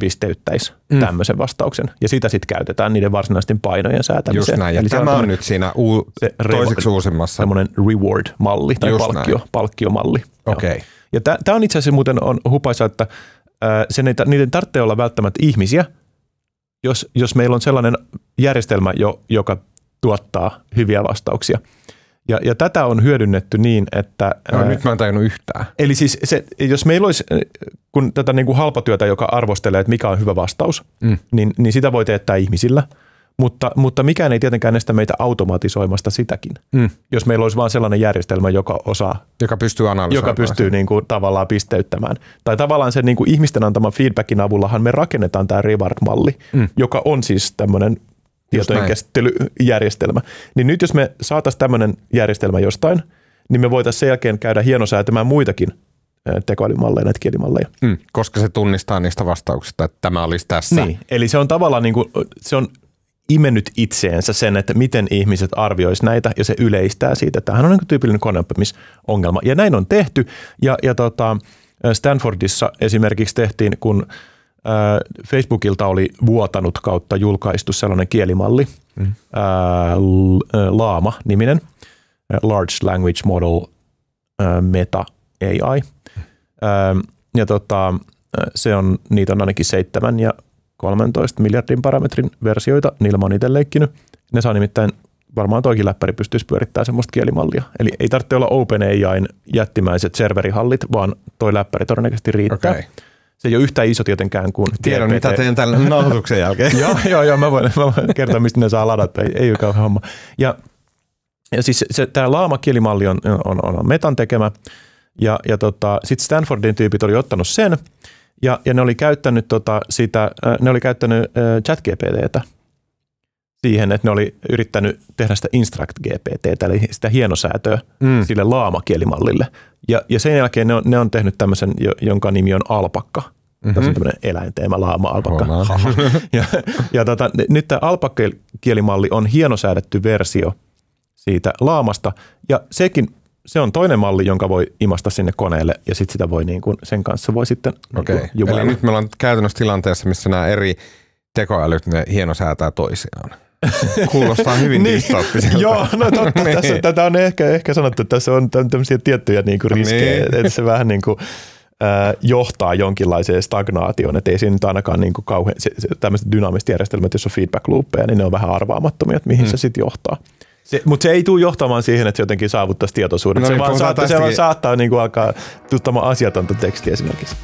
pisteyttäisi mm. tämmöisen vastauksen. Ja sitä sitten käytetään niiden varsinaisten painojen säätämiseen. Just näin, ja Eli tämä on, on nyt siinä uu- se toiseksi revo- uusimmassa. Semmoinen reward-malli tai palkkio, palkkiomalli. Okei. Okay. Ja tämä on itse asiassa muuten on hupaisa, että sen ei, niiden tarvitsee olla välttämättä ihmisiä, jos, jos meillä on sellainen järjestelmä, jo, joka tuottaa hyviä vastauksia. Ja, ja tätä on hyödynnetty niin, että... No, ää, nyt mä en tajunnut yhtään. Eli siis se, jos meillä olisi kun tätä niin kuin halpatyötä, joka arvostelee, että mikä on hyvä vastaus, mm. niin, niin sitä voi teettää ihmisillä – mutta, mutta mikään ei tietenkään estä meitä automatisoimasta sitäkin. Mm. Jos meillä olisi vain sellainen järjestelmä, joka osaa. Joka pystyy analysoimaan. Joka pystyy niin kuin, tavallaan pisteyttämään. Tai tavallaan sen niin kuin ihmisten antaman feedbackin avullahan me rakennetaan tämä reward-malli, mm. joka on siis tämmöinen tietojen käsittelyjärjestelmä. Niin nyt jos me saataisiin tämmöinen järjestelmä jostain, niin me voitaisiin sen jälkeen käydä hienosäätämään muitakin tekoälymalleja, näitä kielimalleja. Mm, koska se tunnistaa niistä vastauksista, että tämä olisi tässä. Niin, eli se on tavallaan niin kuin, se on imennyt itseensä sen, että miten ihmiset arviois näitä ja se yleistää siitä. Tämähän on niin tyypillinen koneoppimisongelma ja näin on tehty ja, ja tota, Stanfordissa esimerkiksi tehtiin, kun äh, Facebookilta oli vuotanut kautta julkaistu sellainen kielimalli, mm. ää, äh, äh, Laama-niminen, Large Language Model ää, Meta AI. Mm. Ää, ähm, ja tota, se on, niitä on ainakin seitsemän ja 13 miljardin parametrin versioita, niillä mä oon itse leikkinyt. Ne saa nimittäin, varmaan toikin läppäri pystyisi pyörittämään semmoista kielimallia. Eli ei tarvitse olla OpenAIn jättimäiset serverihallit, vaan toi läppäri todennäköisesti riittää. Okay. Se ei ole yhtä iso tietenkään kuin Tiedän, GPT. mitä teen tällä nauhoituksen jälkeen. joo, joo, joo, mä voin, mä voin kertoa, mistä ne saa ladata. Ei, ei ole kauhean homma. Ja, ja siis se, tämä laamakielimalli on, on, on, on Metan tekemä. Ja, ja tota, sitten Stanfordin tyypit oli ottanut sen – ja, ja ne oli käyttänyt, tota sitä, ne oli käyttänyt chat-GPTtä siihen, että ne oli yrittänyt tehdä sitä instruct GPT, eli sitä hienosäätöä mm. sille laamakielimallille. Ja, ja sen jälkeen ne on, ne on tehnyt tämmöisen, jonka nimi on alpakka. Mm-hmm. Tässä on mhm. tämmöinen eläinteema, laama, alpakka. ja ja tota, nyt tämä alpakkakielimalli on hienosäädetty versio siitä laamasta, ja sekin se on toinen malli, jonka voi imasta sinne koneelle ja sitten sitä voi niin kuin, sen kanssa voi sitten Okei. Niin kuin, Eli nyt meillä on käytännössä tilanteessa, missä nämä eri tekoälyt ne hieno säätää toisiaan. Kuulostaa hyvin niin, dystooppiselta. Joo, no totta. niin. tässä, tätä on ehkä, ehkä sanottu, että tässä on tämmöisiä tiettyjä niin kuin riskejä, niin. että se vähän niin kuin, johtaa jonkinlaiseen stagnaatioon, että ei siinä nyt ainakaan niin kuin kauhean, se, se, tämmöiset dynaamiset järjestelmät, jos on feedback loopeja, niin ne on vähän arvaamattomia, että mihin mm. se sitten johtaa. Se, mutta se ei tule johtamaan siihen, että se jotenkin saavuttaisi tietoisuuden. No, se, niin, vaan saattaa, se vaan saattaa niin kuin alkaa tuttamaan asiatonta tekstiä esimerkiksi.